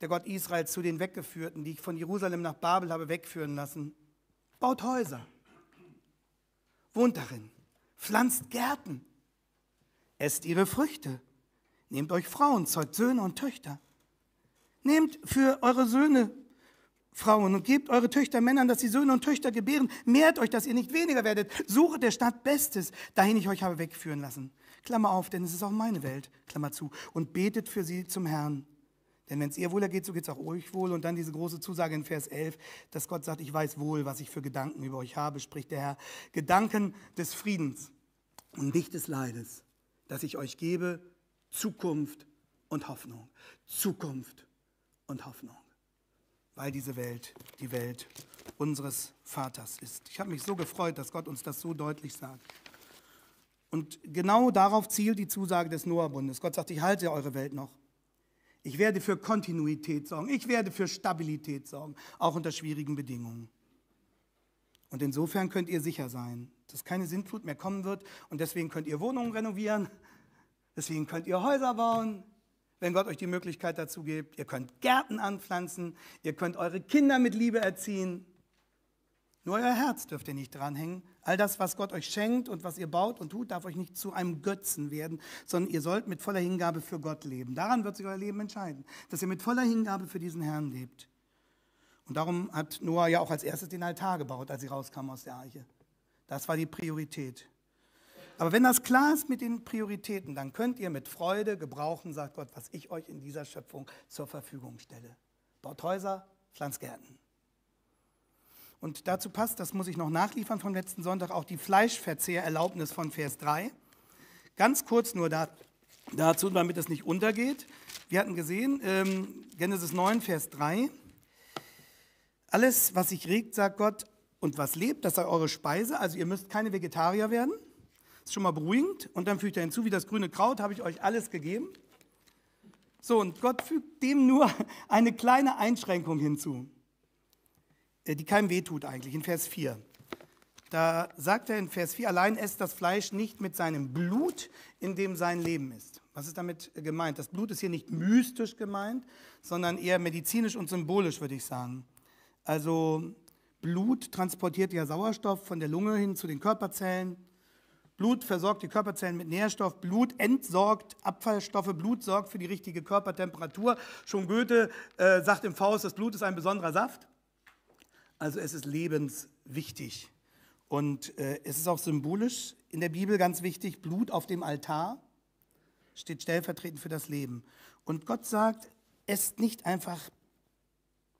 der Gott Israels, zu den Weggeführten, die ich von Jerusalem nach Babel habe wegführen lassen. Baut Häuser, wohnt darin, pflanzt Gärten, esst ihre Früchte, nehmt euch Frauen, zeugt Söhne und Töchter Nehmt für eure Söhne Frauen und gebt eure Töchter Männern, dass sie Söhne und Töchter gebären. Mehrt euch, dass ihr nicht weniger werdet. Suche der Stadt Bestes, dahin ich euch habe wegführen lassen. Klammer auf, denn es ist auch meine Welt. Klammer zu. Und betet für sie zum Herrn. Denn wenn es ihr wohler geht, so geht es auch euch wohl. Und dann diese große Zusage in Vers 11, dass Gott sagt, ich weiß wohl, was ich für Gedanken über euch habe, spricht der Herr. Gedanken des Friedens und nicht des Leides, dass ich euch gebe Zukunft und Hoffnung. Zukunft und Hoffnung, weil diese Welt die Welt unseres Vaters ist. Ich habe mich so gefreut, dass Gott uns das so deutlich sagt. Und genau darauf zielt die Zusage des Noah-Bundes. Gott sagt, ich halte eure Welt noch. Ich werde für Kontinuität sorgen. Ich werde für Stabilität sorgen, auch unter schwierigen Bedingungen. Und insofern könnt ihr sicher sein, dass keine Sintflut mehr kommen wird. Und deswegen könnt ihr Wohnungen renovieren. Deswegen könnt ihr Häuser bauen wenn Gott euch die Möglichkeit dazu gibt. Ihr könnt Gärten anpflanzen, ihr könnt eure Kinder mit Liebe erziehen. Nur euer Herz dürft ihr nicht dranhängen. All das, was Gott euch schenkt und was ihr baut und tut, darf euch nicht zu einem Götzen werden, sondern ihr sollt mit voller Hingabe für Gott leben. Daran wird sich euer Leben entscheiden, dass ihr mit voller Hingabe für diesen Herrn lebt. Und darum hat Noah ja auch als erstes den Altar gebaut, als sie rauskam aus der Arche. Das war die Priorität. Aber wenn das klar ist mit den Prioritäten, dann könnt ihr mit Freude gebrauchen, sagt Gott, was ich euch in dieser Schöpfung zur Verfügung stelle. Baut Häuser, pflanzt Gärten. Und dazu passt, das muss ich noch nachliefern vom letzten Sonntag, auch die Fleischverzehrerlaubnis von Vers 3. Ganz kurz nur da, dazu, damit es nicht untergeht. Wir hatten gesehen, ähm, Genesis 9, Vers 3. Alles, was sich regt, sagt Gott, und was lebt, das sei eure Speise. Also ihr müsst keine Vegetarier werden. Ist schon mal beruhigend. Und dann fügt er hinzu, wie das grüne Kraut habe ich euch alles gegeben. So, und Gott fügt dem nur <laughs> eine kleine Einschränkung hinzu, äh, die keinem wehtut eigentlich, in Vers 4. Da sagt er in Vers 4, allein esst das Fleisch nicht mit seinem Blut, in dem sein Leben ist. Was ist damit äh, gemeint? Das Blut ist hier nicht mystisch gemeint, sondern eher medizinisch und symbolisch, würde ich sagen. Also Blut transportiert ja Sauerstoff von der Lunge hin zu den Körperzellen. Blut versorgt die Körperzellen mit Nährstoff, Blut entsorgt Abfallstoffe, Blut sorgt für die richtige Körpertemperatur. Schon Goethe äh, sagt im Faust, das Blut ist ein besonderer Saft. Also es ist lebenswichtig. Und äh, es ist auch symbolisch in der Bibel ganz wichtig, Blut auf dem Altar steht stellvertretend für das Leben. Und Gott sagt, esst nicht einfach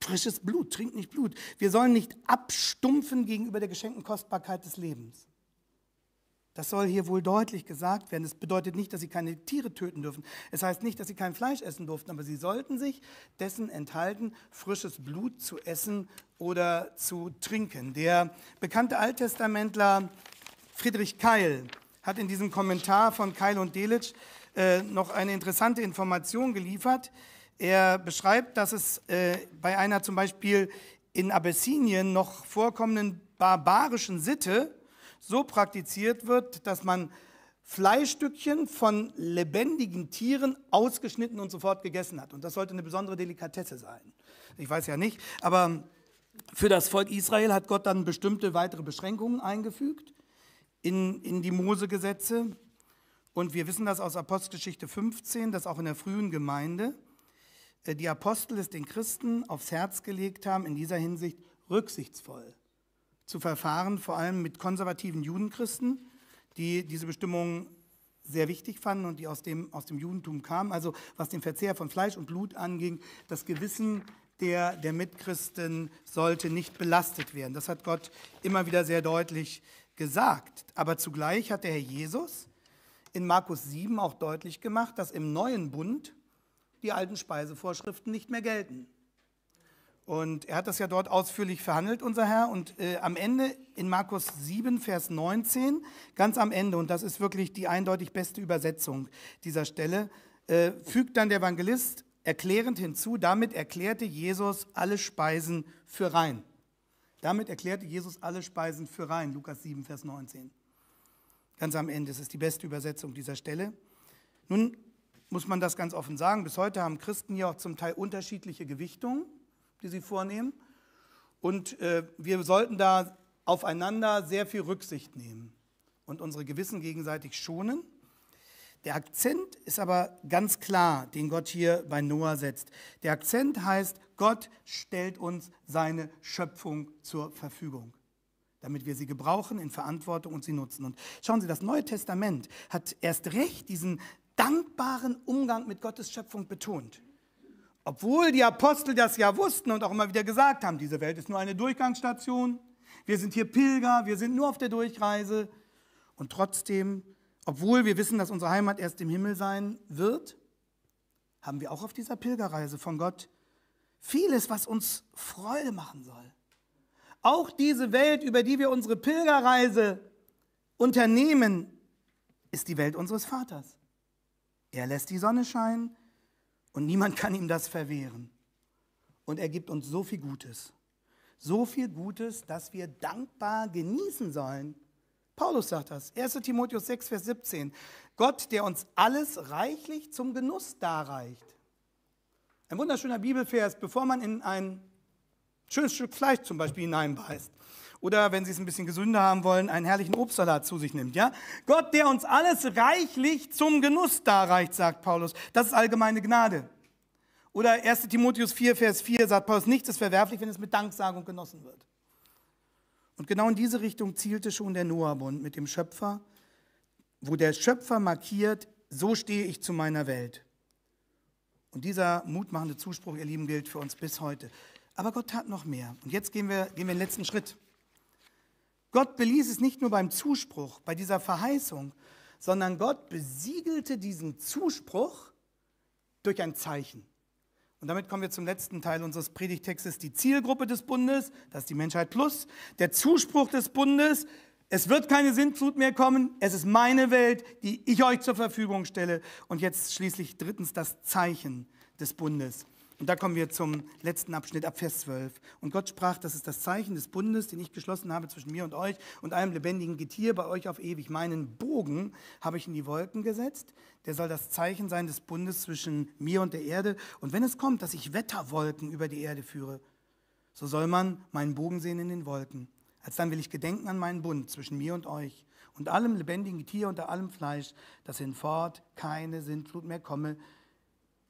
frisches Blut, trinkt nicht Blut. Wir sollen nicht abstumpfen gegenüber der geschenkten Kostbarkeit des Lebens. Das soll hier wohl deutlich gesagt werden. Es bedeutet nicht, dass sie keine Tiere töten dürfen. Es heißt nicht, dass sie kein Fleisch essen durften, aber sie sollten sich dessen enthalten, frisches Blut zu essen oder zu trinken. Der bekannte Alttestamentler Friedrich Keil hat in diesem Kommentar von Keil und Delitzsch äh, noch eine interessante Information geliefert. Er beschreibt, dass es äh, bei einer zum Beispiel in Abessinien noch vorkommenden barbarischen Sitte so praktiziert wird, dass man Fleischstückchen von lebendigen Tieren ausgeschnitten und sofort gegessen hat. Und das sollte eine besondere Delikatesse sein. Ich weiß ja nicht, aber für das Volk Israel hat Gott dann bestimmte weitere Beschränkungen eingefügt in, in die Mose-Gesetze. Und wir wissen das aus Apostelgeschichte 15, dass auch in der frühen Gemeinde äh, die Apostel es den Christen aufs Herz gelegt haben, in dieser Hinsicht rücksichtsvoll zu verfahren, vor allem mit konservativen Judenchristen, die diese Bestimmung sehr wichtig fanden und die aus dem, aus dem Judentum kamen. Also was den Verzehr von Fleisch und Blut anging, das Gewissen der, der Mitchristen sollte nicht belastet werden. Das hat Gott immer wieder sehr deutlich gesagt. Aber zugleich hat der Herr Jesus in Markus 7 auch deutlich gemacht, dass im neuen Bund die alten Speisevorschriften nicht mehr gelten. Und er hat das ja dort ausführlich verhandelt, unser Herr. Und äh, am Ende in Markus 7, Vers 19, ganz am Ende, und das ist wirklich die eindeutig beste Übersetzung dieser Stelle, äh, fügt dann der Evangelist erklärend hinzu, damit erklärte Jesus alle Speisen für rein. Damit erklärte Jesus alle Speisen für rein, Lukas 7, Vers 19. Ganz am Ende, das ist die beste Übersetzung dieser Stelle. Nun muss man das ganz offen sagen, bis heute haben Christen ja auch zum Teil unterschiedliche Gewichtungen die sie vornehmen. Und äh, wir sollten da aufeinander sehr viel Rücksicht nehmen und unsere Gewissen gegenseitig schonen. Der Akzent ist aber ganz klar, den Gott hier bei Noah setzt. Der Akzent heißt, Gott stellt uns seine Schöpfung zur Verfügung, damit wir sie gebrauchen in Verantwortung und sie nutzen. Und schauen Sie, das Neue Testament hat erst recht diesen dankbaren Umgang mit Gottes Schöpfung betont obwohl die Apostel das ja wussten und auch immer wieder gesagt haben, diese Welt ist nur eine Durchgangsstation, wir sind hier Pilger, wir sind nur auf der Durchreise. Und trotzdem, obwohl wir wissen, dass unsere Heimat erst im Himmel sein wird, haben wir auch auf dieser Pilgerreise von Gott vieles, was uns Freude machen soll. Auch diese Welt, über die wir unsere Pilgerreise unternehmen, ist die Welt unseres Vaters. Er lässt die Sonne scheinen, und niemand kann ihm das verwehren. Und er gibt uns so viel Gutes. So viel Gutes, dass wir dankbar genießen sollen. Paulus sagt das. 1 Timotheus 6, Vers 17. Gott, der uns alles reichlich zum Genuss darreicht. Ein wunderschöner Bibelvers, bevor man in ein schönes Stück Fleisch zum Beispiel hineinbeißt oder wenn Sie es ein bisschen gesünder haben wollen, einen herrlichen Obstsalat zu sich nimmt. Ja? Gott, der uns alles reichlich zum Genuss darreicht, sagt Paulus. Das ist allgemeine Gnade. Oder 1 Timotheus 4, Vers 4 sagt Paulus, nichts ist verwerflich, wenn es mit Danksagung genossen wird. Und genau in diese Richtung zielte schon der Noah-Bund mit dem Schöpfer, wo der Schöpfer markiert, so stehe ich zu meiner Welt. Und dieser mutmachende Zuspruch, ihr Lieben, gilt für uns bis heute. Aber Gott tat noch mehr. Und jetzt gehen wir, gehen wir den letzten Schritt. Gott beließ es nicht nur beim Zuspruch, bei dieser Verheißung, sondern Gott besiegelte diesen Zuspruch durch ein Zeichen. Und damit kommen wir zum letzten Teil unseres Predigtextes, die Zielgruppe des Bundes, das ist die Menschheit plus, der Zuspruch des Bundes, es wird keine Sintflut mehr kommen, es ist meine Welt, die ich euch zur Verfügung stelle. Und jetzt schließlich drittens das Zeichen des Bundes. Und da kommen wir zum letzten Abschnitt ab Vers 12. Und Gott sprach, das ist das Zeichen des Bundes, den ich geschlossen habe zwischen mir und euch und einem lebendigen Getier bei euch auf ewig. Meinen Bogen habe ich in die Wolken gesetzt. Der soll das Zeichen sein des Bundes zwischen mir und der Erde. Und wenn es kommt, dass ich Wetterwolken über die Erde führe, so soll man meinen Bogen sehen in den Wolken. Alsdann will ich gedenken an meinen Bund zwischen mir und euch und allem lebendigen Tier unter allem Fleisch, dass hinfort keine Sintflut mehr komme,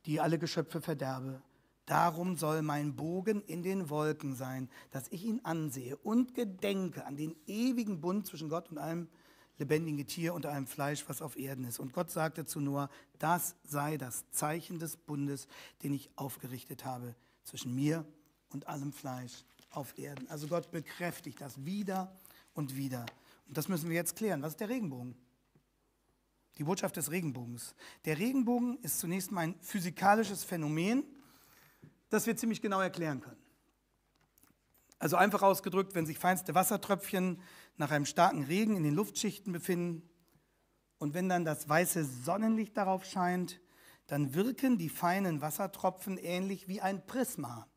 die alle Geschöpfe verderbe Darum soll mein Bogen in den Wolken sein, dass ich ihn ansehe und gedenke an den ewigen Bund zwischen Gott und einem lebendigen Getier und einem Fleisch, was auf Erden ist. Und Gott sagte zu Noah, das sei das Zeichen des Bundes, den ich aufgerichtet habe zwischen mir und allem Fleisch auf Erden. Also Gott bekräftigt das wieder und wieder. Und das müssen wir jetzt klären. Was ist der Regenbogen? Die Botschaft des Regenbogens. Der Regenbogen ist zunächst mal ein physikalisches Phänomen, das wir ziemlich genau erklären können. Also einfach ausgedrückt, wenn sich feinste Wassertröpfchen nach einem starken Regen in den Luftschichten befinden und wenn dann das weiße Sonnenlicht darauf scheint, dann wirken die feinen Wassertropfen ähnlich wie ein Prisma.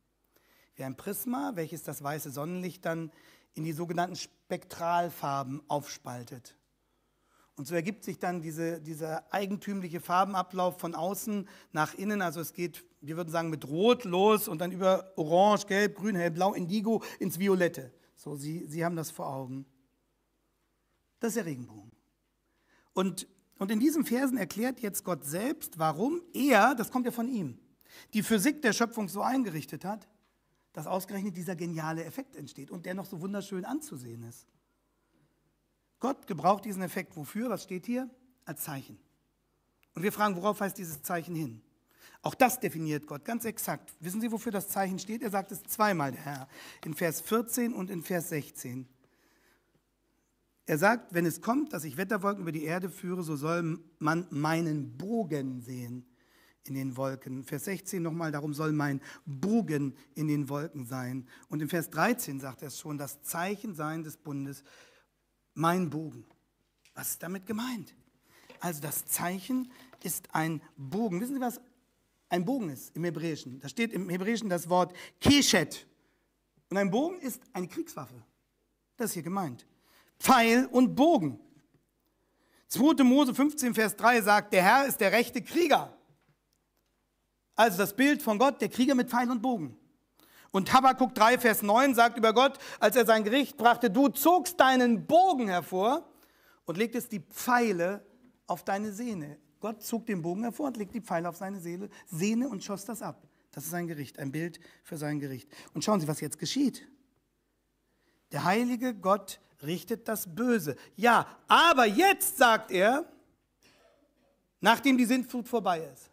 Wie ein Prisma, welches das weiße Sonnenlicht dann in die sogenannten Spektralfarben aufspaltet. Und so ergibt sich dann diese, dieser eigentümliche Farbenablauf von außen nach innen. Also es geht, wir würden sagen, mit Rot los und dann über Orange, Gelb, Grün, Hell, Blau, Indigo ins Violette. So, Sie, Sie haben das vor Augen. Das ist der Regenbogen. Und, und in diesen Versen erklärt jetzt Gott selbst, warum er, das kommt ja von ihm, die Physik der Schöpfung so eingerichtet hat, dass ausgerechnet dieser geniale Effekt entsteht und der noch so wunderschön anzusehen ist. Gott gebraucht diesen Effekt. Wofür? Was steht hier? Als Zeichen. Und wir fragen, worauf heißt dieses Zeichen hin? Auch das definiert Gott ganz exakt. Wissen Sie, wofür das Zeichen steht? Er sagt es zweimal, der Herr, in Vers 14 und in Vers 16. Er sagt, wenn es kommt, dass ich Wetterwolken über die Erde führe, so soll man meinen Bogen sehen in den Wolken. Vers 16 nochmal, darum soll mein Bogen in den Wolken sein. Und in Vers 13 sagt er es schon, das Zeichen sein des Bundes mein Bogen. Was ist damit gemeint? Also das Zeichen ist ein Bogen. Wissen Sie, was ein Bogen ist im Hebräischen? Da steht im Hebräischen das Wort Keshet. Und ein Bogen ist eine Kriegswaffe. Das ist hier gemeint. Pfeil und Bogen. 2. Mose 15, Vers 3 sagt, der Herr ist der rechte Krieger. Also das Bild von Gott, der Krieger mit Pfeil und Bogen. Und Habakkuk 3, Vers 9 sagt über Gott, als er sein Gericht brachte, du zogst deinen Bogen hervor und legtest die Pfeile auf deine Sehne. Gott zog den Bogen hervor und legte die Pfeile auf seine Seele, Sehne und schoss das ab. Das ist sein Gericht, ein Bild für sein Gericht. Und schauen Sie, was jetzt geschieht. Der heilige Gott richtet das Böse. Ja, aber jetzt sagt er, nachdem die Sintflut vorbei ist,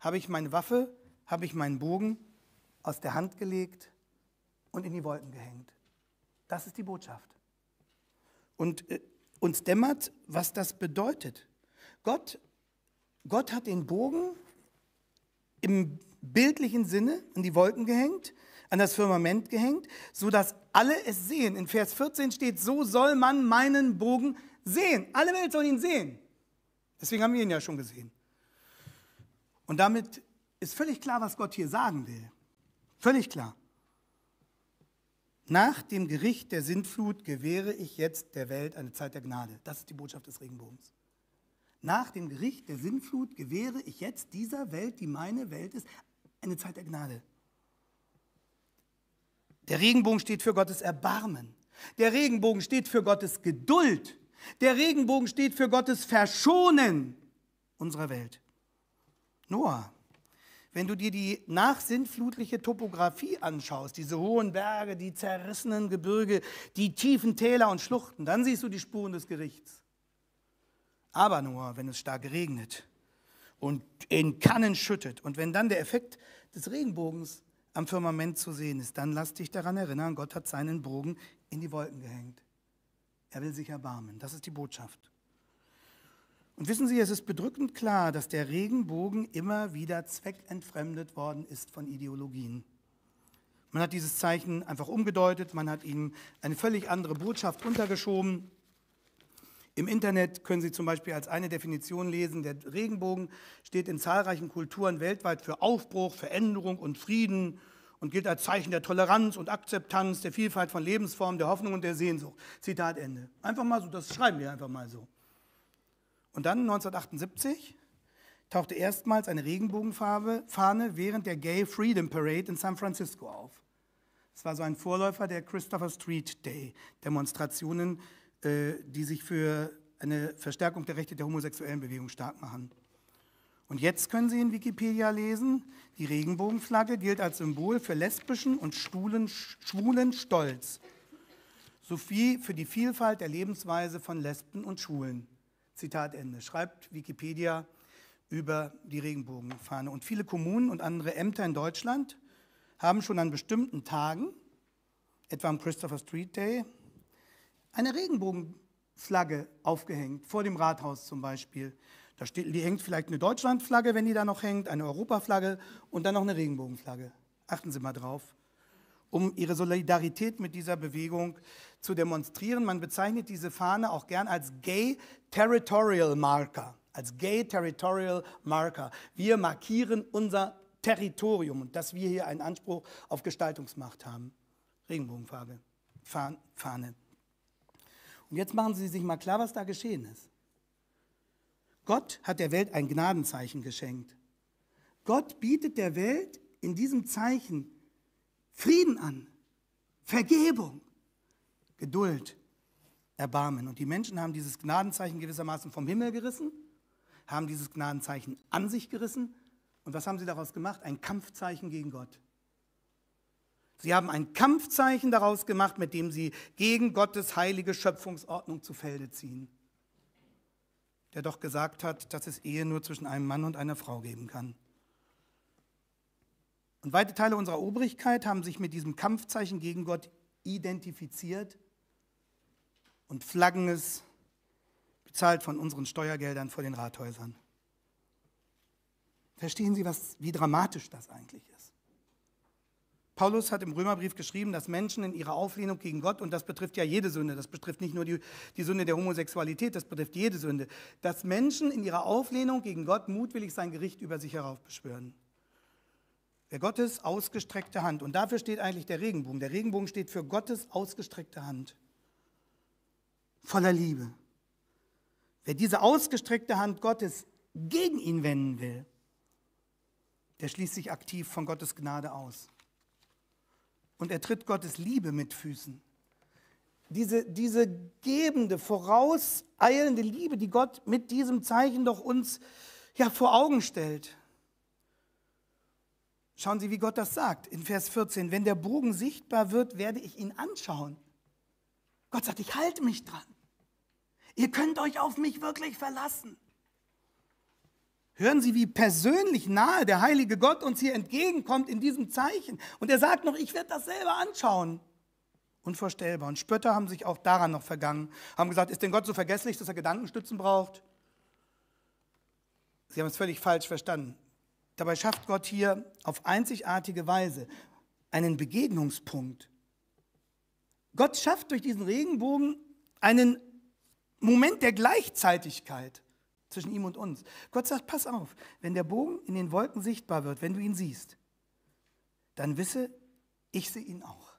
habe ich meine Waffe, habe ich meinen Bogen aus der Hand gelegt und in die Wolken gehängt. Das ist die Botschaft. Und äh, uns dämmert, was das bedeutet. Gott, Gott hat den Bogen im bildlichen Sinne in die Wolken gehängt, an das Firmament gehängt, sodass alle es sehen. In Vers 14 steht, so soll man meinen Bogen sehen. Alle Welt soll ihn sehen. Deswegen haben wir ihn ja schon gesehen. Und damit ist völlig klar, was Gott hier sagen will. Völlig klar. Nach dem Gericht der Sintflut gewähre ich jetzt der Welt eine Zeit der Gnade. Das ist die Botschaft des Regenbogens. Nach dem Gericht der Sintflut gewähre ich jetzt dieser Welt, die meine Welt ist, eine Zeit der Gnade. Der Regenbogen steht für Gottes Erbarmen. Der Regenbogen steht für Gottes Geduld. Der Regenbogen steht für Gottes Verschonen unserer Welt. Noah wenn du dir die nachsintflutliche Topographie anschaust, diese hohen Berge, die zerrissenen Gebirge, die tiefen Täler und Schluchten, dann siehst du die Spuren des Gerichts. Aber nur, wenn es stark regnet und in Kannen schüttet und wenn dann der Effekt des Regenbogens am Firmament zu sehen ist, dann lass dich daran erinnern, Gott hat seinen Bogen in die Wolken gehängt. Er will sich erbarmen. Das ist die Botschaft. Und wissen Sie, es ist bedrückend klar, dass der Regenbogen immer wieder zweckentfremdet worden ist von Ideologien. Man hat dieses Zeichen einfach umgedeutet, man hat ihm eine völlig andere Botschaft untergeschoben. Im Internet können Sie zum Beispiel als eine Definition lesen, der Regenbogen steht in zahlreichen Kulturen weltweit für Aufbruch, Veränderung und Frieden und gilt als Zeichen der Toleranz und Akzeptanz, der Vielfalt von Lebensformen, der Hoffnung und der Sehnsucht. Zitat Ende. Einfach mal so, das schreiben wir einfach mal so. Und dann 1978 tauchte erstmals eine Regenbogenfahne während der Gay Freedom Parade in San Francisco auf. Es war so ein Vorläufer der Christopher Street Day Demonstrationen, äh, die sich für eine Verstärkung der Rechte der homosexuellen Bewegung stark machen. Und jetzt können Sie in Wikipedia lesen, die Regenbogenflagge gilt als Symbol für lesbischen und schwulen, schwulen Stolz sowie für die Vielfalt der Lebensweise von Lesben und Schwulen. Zitat Ende, schreibt Wikipedia über die Regenbogenfahne. Und viele Kommunen und andere Ämter in Deutschland haben schon an bestimmten Tagen, etwa am Christopher Street Day, eine Regenbogenflagge aufgehängt, vor dem Rathaus zum Beispiel. Da steht, die hängt vielleicht eine Deutschlandflagge, wenn die da noch hängt, eine Europaflagge und dann noch eine Regenbogenflagge. Achten Sie mal drauf um ihre Solidarität mit dieser Bewegung zu demonstrieren. Man bezeichnet diese Fahne auch gern als Gay Territorial Marker, als Gay Territorial Marker. Wir markieren unser Territorium und dass wir hier einen Anspruch auf Gestaltungsmacht haben. Regenbogenfarbe, Fahne. Und jetzt machen Sie sich mal klar, was da geschehen ist. Gott hat der Welt ein Gnadenzeichen geschenkt. Gott bietet der Welt in diesem Zeichen Frieden an, Vergebung, Geduld, Erbarmen. Und die Menschen haben dieses Gnadenzeichen gewissermaßen vom Himmel gerissen, haben dieses Gnadenzeichen an sich gerissen. Und was haben sie daraus gemacht? Ein Kampfzeichen gegen Gott. Sie haben ein Kampfzeichen daraus gemacht, mit dem sie gegen Gottes heilige Schöpfungsordnung zu Felde ziehen, der doch gesagt hat, dass es Ehe nur zwischen einem Mann und einer Frau geben kann. Und weite Teile unserer Obrigkeit haben sich mit diesem Kampfzeichen gegen Gott identifiziert und flaggen es, bezahlt von unseren Steuergeldern vor den Rathäusern. Verstehen Sie, was, wie dramatisch das eigentlich ist? Paulus hat im Römerbrief geschrieben, dass Menschen in ihrer Auflehnung gegen Gott, und das betrifft ja jede Sünde, das betrifft nicht nur die, die Sünde der Homosexualität, das betrifft jede Sünde, dass Menschen in ihrer Auflehnung gegen Gott mutwillig sein Gericht über sich heraufbeschwören. Der Gottes ausgestreckte Hand. Und dafür steht eigentlich der Regenbogen. Der Regenbogen steht für Gottes ausgestreckte Hand. Voller Liebe. Wer diese ausgestreckte Hand Gottes gegen ihn wenden will, der schließt sich aktiv von Gottes Gnade aus. Und er tritt Gottes Liebe mit Füßen. Diese, diese gebende, vorauseilende Liebe, die Gott mit diesem Zeichen doch uns ja, vor Augen stellt. Schauen Sie, wie Gott das sagt in Vers 14. Wenn der Bogen sichtbar wird, werde ich ihn anschauen. Gott sagt, ich halte mich dran. Ihr könnt euch auf mich wirklich verlassen. Hören Sie, wie persönlich nahe der heilige Gott uns hier entgegenkommt in diesem Zeichen. Und er sagt noch, ich werde das selber anschauen. Unvorstellbar. Und Spötter haben sich auch daran noch vergangen, haben gesagt, ist denn Gott so vergesslich, dass er Gedankenstützen braucht? Sie haben es völlig falsch verstanden. Dabei schafft Gott hier auf einzigartige Weise einen Begegnungspunkt. Gott schafft durch diesen Regenbogen einen Moment der Gleichzeitigkeit zwischen ihm und uns. Gott sagt, pass auf, wenn der Bogen in den Wolken sichtbar wird, wenn du ihn siehst, dann wisse, ich sehe ihn auch.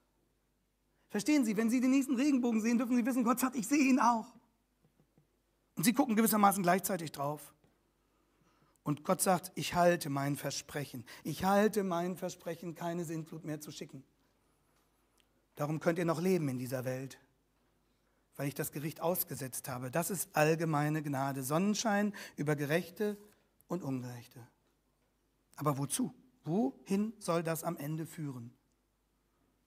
Verstehen Sie, wenn Sie den nächsten Regenbogen sehen, dürfen Sie wissen, Gott sagt, ich sehe ihn auch. Und Sie gucken gewissermaßen gleichzeitig drauf. Und Gott sagt, ich halte mein Versprechen. Ich halte mein Versprechen, keine Sintflut mehr zu schicken. Darum könnt ihr noch leben in dieser Welt, weil ich das Gericht ausgesetzt habe. Das ist allgemeine Gnade, Sonnenschein über Gerechte und Ungerechte. Aber wozu? Wohin soll das am Ende führen?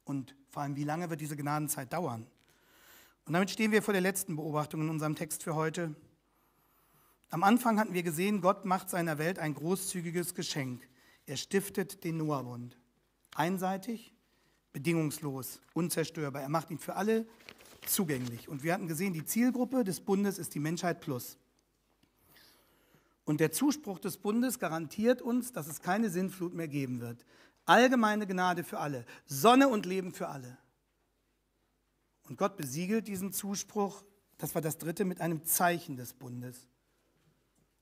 Und vor allem, wie lange wird diese Gnadenzeit dauern? Und damit stehen wir vor der letzten Beobachtung in unserem Text für heute. Am Anfang hatten wir gesehen, Gott macht seiner Welt ein großzügiges Geschenk. Er stiftet den Noahbund. Einseitig, bedingungslos, unzerstörbar. Er macht ihn für alle zugänglich. Und wir hatten gesehen, die Zielgruppe des Bundes ist die Menschheit plus. Und der Zuspruch des Bundes garantiert uns, dass es keine Sinnflut mehr geben wird. Allgemeine Gnade für alle, Sonne und Leben für alle. Und Gott besiegelt diesen Zuspruch, das war das dritte, mit einem Zeichen des Bundes.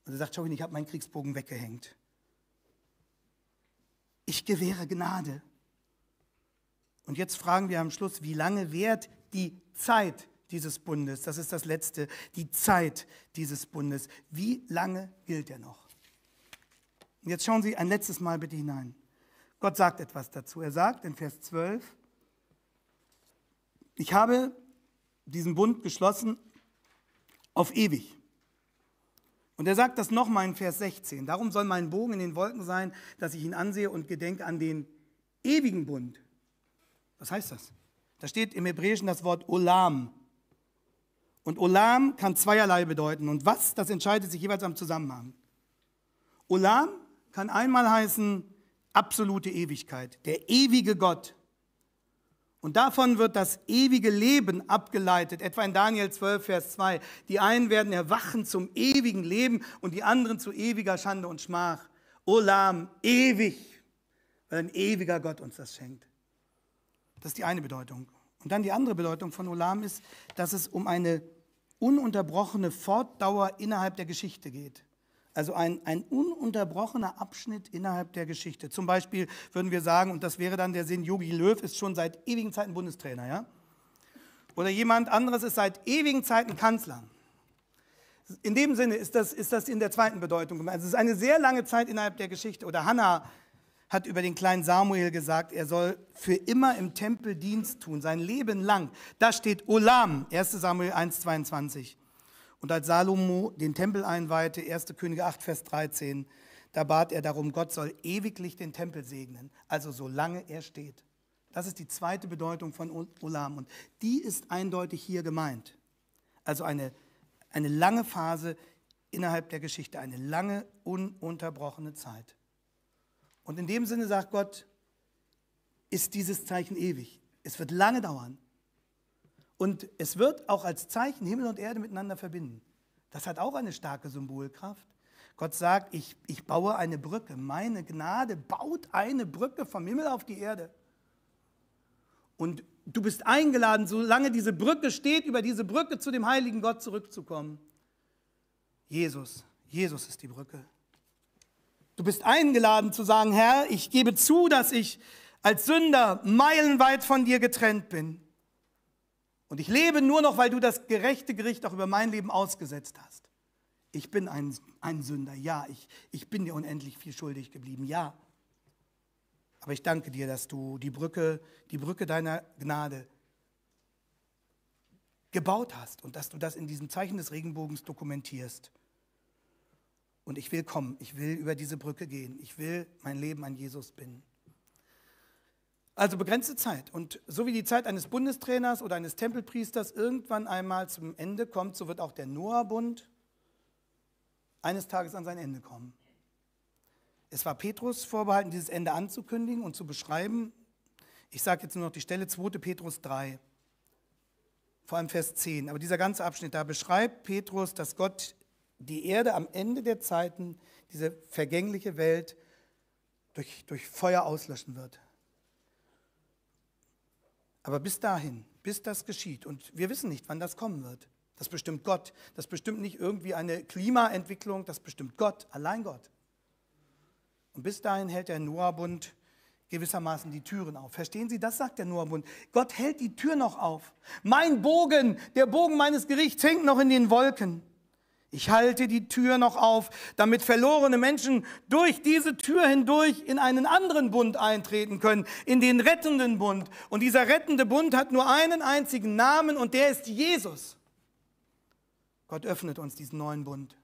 Und er sagt, schau hin, ich habe meinen Kriegsbogen weggehängt. Ich gewähre Gnade. Und jetzt fragen wir am Schluss, wie lange währt die Zeit dieses Bundes? Das ist das Letzte, die Zeit dieses Bundes. Wie lange gilt er noch? Und jetzt schauen Sie ein letztes Mal bitte hinein. Gott sagt etwas dazu. Er sagt in Vers 12, ich habe diesen Bund geschlossen auf ewig. Und er sagt das nochmal in Vers 16. Darum soll mein Bogen in den Wolken sein, dass ich ihn ansehe und gedenke an den ewigen Bund. Was heißt das? Da steht im Hebräischen das Wort Olam. Und Olam kann zweierlei bedeuten. Und was, das entscheidet sich jeweils am Zusammenhang. Olam kann einmal heißen absolute Ewigkeit, der ewige Gott, und davon wird das ewige Leben abgeleitet, etwa in Daniel 12, Vers 2. Die einen werden erwachen zum ewigen Leben und die anderen zu ewiger Schande und Schmach. Olam, ewig, weil ein ewiger Gott uns das schenkt. Das ist die eine Bedeutung. Und dann die andere Bedeutung von Olam ist, dass es um eine ununterbrochene Fortdauer innerhalb der Geschichte geht. Also ein, ein ununterbrochener Abschnitt innerhalb der Geschichte. Zum Beispiel würden wir sagen, und das wäre dann der Sinn, Jogi Löw ist schon seit ewigen Zeiten Bundestrainer, ja? Oder jemand anderes ist seit ewigen Zeiten Kanzler. In dem Sinne ist das, ist das in der zweiten Bedeutung gemeint. Also es ist eine sehr lange Zeit innerhalb der Geschichte. Oder Hannah hat über den kleinen Samuel gesagt, er soll für immer im Tempel Dienst tun, sein Leben lang. Da steht Olam, 1 Samuel 1, 22. Und als Salomo den Tempel einweihte, 1. Könige 8, Vers 13, da bat er darum, Gott soll ewiglich den Tempel segnen, also solange er steht. Das ist die zweite Bedeutung von Olam und die ist eindeutig hier gemeint. Also eine, eine lange Phase innerhalb der Geschichte, eine lange, ununterbrochene Zeit. Und in dem Sinne sagt Gott, ist dieses Zeichen ewig. Es wird lange dauern, und es wird auch als Zeichen Himmel und Erde miteinander verbinden. Das hat auch eine starke Symbolkraft. Gott sagt, ich, ich baue eine Brücke. Meine Gnade baut eine Brücke vom Himmel auf die Erde. Und du bist eingeladen, solange diese Brücke steht, über diese Brücke zu dem heiligen Gott zurückzukommen. Jesus, Jesus ist die Brücke. Du bist eingeladen zu sagen, Herr, ich gebe zu, dass ich als Sünder meilenweit von dir getrennt bin. Und ich lebe nur noch, weil du das gerechte Gericht auch über mein Leben ausgesetzt hast. Ich bin ein, ein Sünder, ja, ich, ich bin dir unendlich viel schuldig geblieben, ja. Aber ich danke dir, dass du die Brücke, die Brücke deiner Gnade gebaut hast und dass du das in diesem Zeichen des Regenbogens dokumentierst. Und ich will kommen, ich will über diese Brücke gehen, ich will mein Leben an Jesus binden. Also begrenzte Zeit. Und so wie die Zeit eines Bundestrainers oder eines Tempelpriesters irgendwann einmal zum Ende kommt, so wird auch der Noah-Bund eines Tages an sein Ende kommen. Es war Petrus vorbehalten, dieses Ende anzukündigen und zu beschreiben. Ich sage jetzt nur noch die Stelle 2. Petrus 3, vor allem Vers 10. Aber dieser ganze Abschnitt, da beschreibt Petrus, dass Gott die Erde am Ende der Zeiten, diese vergängliche Welt, durch, durch Feuer auslöschen wird. Aber bis dahin, bis das geschieht, und wir wissen nicht, wann das kommen wird, das bestimmt Gott, das bestimmt nicht irgendwie eine Klimaentwicklung, das bestimmt Gott, allein Gott. Und bis dahin hält der Noah-Bund gewissermaßen die Türen auf. Verstehen Sie, das sagt der Noah-Bund. Gott hält die Tür noch auf. Mein Bogen, der Bogen meines Gerichts hängt noch in den Wolken. Ich halte die Tür noch auf, damit verlorene Menschen durch diese Tür hindurch in einen anderen Bund eintreten können, in den rettenden Bund. Und dieser rettende Bund hat nur einen einzigen Namen und der ist Jesus. Gott öffnet uns diesen neuen Bund.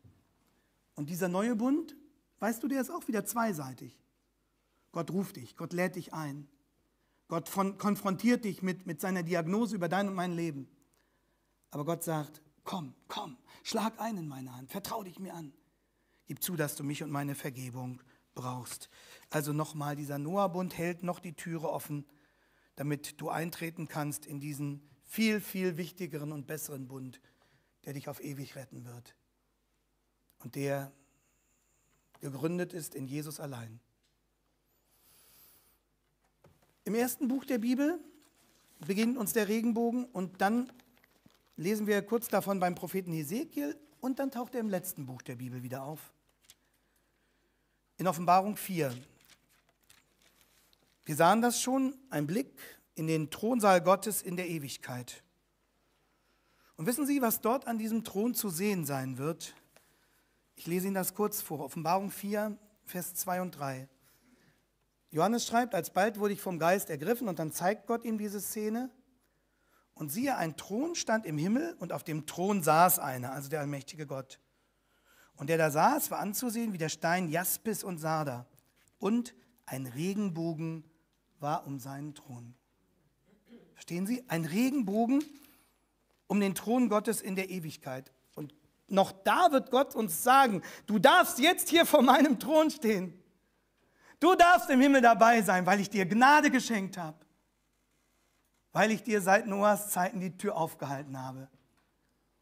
Und dieser neue Bund, weißt du, der ist auch wieder zweiseitig. Gott ruft dich, Gott lädt dich ein. Gott von, konfrontiert dich mit, mit seiner Diagnose über dein und mein Leben. Aber Gott sagt, komm, komm, Schlag ein in meine Hand, vertrau dich mir an. Gib zu, dass du mich und meine Vergebung brauchst. Also nochmal, dieser Noah-Bund hält noch die Türe offen, damit du eintreten kannst in diesen viel, viel wichtigeren und besseren Bund, der dich auf ewig retten wird. Und der gegründet ist in Jesus allein. Im ersten Buch der Bibel beginnt uns der Regenbogen und dann lesen wir kurz davon beim Propheten Hesekiel und dann taucht er im letzten Buch der Bibel wieder auf. In Offenbarung 4. Wir sahen das schon, ein Blick in den Thronsaal Gottes in der Ewigkeit. Und wissen Sie, was dort an diesem Thron zu sehen sein wird? Ich lese Ihnen das kurz vor. Offenbarung 4, Vers 2 und 3. Johannes schreibt, alsbald wurde ich vom Geist ergriffen und dann zeigt Gott ihm diese Szene. Und siehe, ein Thron stand im Himmel und auf dem Thron saß einer, also der allmächtige Gott. Und der da saß, war anzusehen wie der Stein Jaspis und Sarda. Und ein Regenbogen war um seinen Thron. Verstehen Sie? Ein Regenbogen um den Thron Gottes in der Ewigkeit. Und noch da wird Gott uns sagen, du darfst jetzt hier vor meinem Thron stehen. Du darfst im Himmel dabei sein, weil ich dir Gnade geschenkt habe weil ich dir seit Noahs Zeiten die Tür aufgehalten habe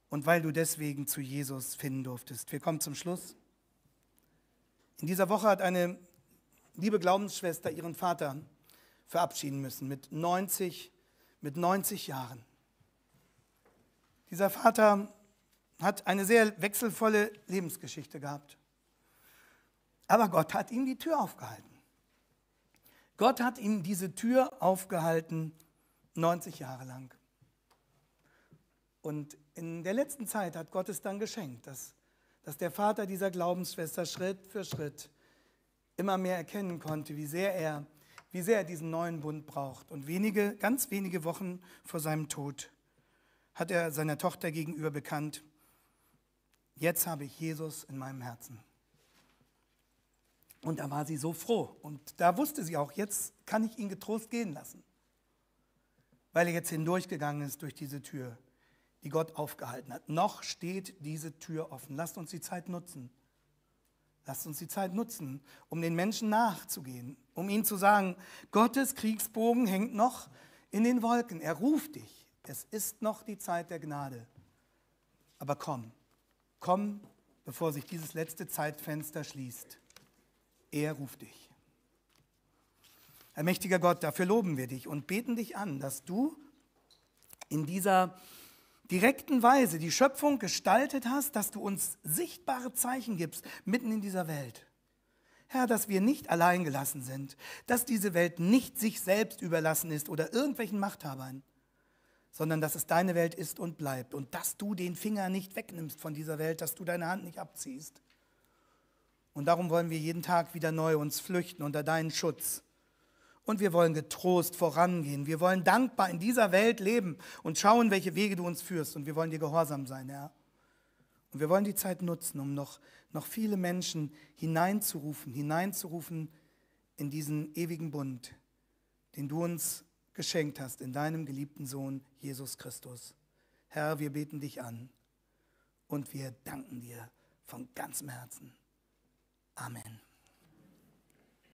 und weil du deswegen zu Jesus finden durftest. Wir kommen zum Schluss. In dieser Woche hat eine liebe Glaubensschwester ihren Vater verabschieden müssen mit 90, mit 90 Jahren. Dieser Vater hat eine sehr wechselvolle Lebensgeschichte gehabt. Aber Gott hat ihm die Tür aufgehalten. Gott hat ihm diese Tür aufgehalten 90 Jahre lang. Und in der letzten Zeit hat Gott es dann geschenkt, dass, dass der Vater dieser Glaubensschwester Schritt für Schritt immer mehr erkennen konnte, wie sehr er, wie sehr er diesen neuen Bund braucht. Und wenige, ganz wenige Wochen vor seinem Tod hat er seiner Tochter gegenüber bekannt, jetzt habe ich Jesus in meinem Herzen. Und da war sie so froh. Und da wusste sie auch, jetzt kann ich ihn getrost gehen lassen weil er jetzt hindurchgegangen ist durch diese Tür, die Gott aufgehalten hat. Noch steht diese Tür offen. Lasst uns die Zeit nutzen. Lasst uns die Zeit nutzen, um den Menschen nachzugehen, um ihnen zu sagen, Gottes Kriegsbogen hängt noch in den Wolken. Er ruft dich. Es ist noch die Zeit der Gnade. Aber komm, komm, bevor sich dieses letzte Zeitfenster schließt. Er ruft dich. Herr mächtiger Gott, dafür loben wir dich und beten dich an, dass du in dieser direkten Weise die Schöpfung gestaltet hast, dass du uns sichtbare Zeichen gibst mitten in dieser Welt. Herr, dass wir nicht allein gelassen sind, dass diese Welt nicht sich selbst überlassen ist oder irgendwelchen Machthabern, sondern dass es deine Welt ist und bleibt und dass du den Finger nicht wegnimmst von dieser Welt, dass du deine Hand nicht abziehst. Und darum wollen wir jeden Tag wieder neu uns flüchten unter deinen Schutz und wir wollen getrost vorangehen. Wir wollen dankbar in dieser Welt leben und schauen, welche Wege du uns führst. Und wir wollen dir gehorsam sein, Herr. Und wir wollen die Zeit nutzen, um noch, noch viele Menschen hineinzurufen, hineinzurufen in diesen ewigen Bund, den du uns geschenkt hast in deinem geliebten Sohn Jesus Christus. Herr, wir beten dich an und wir danken dir von ganzem Herzen. Amen.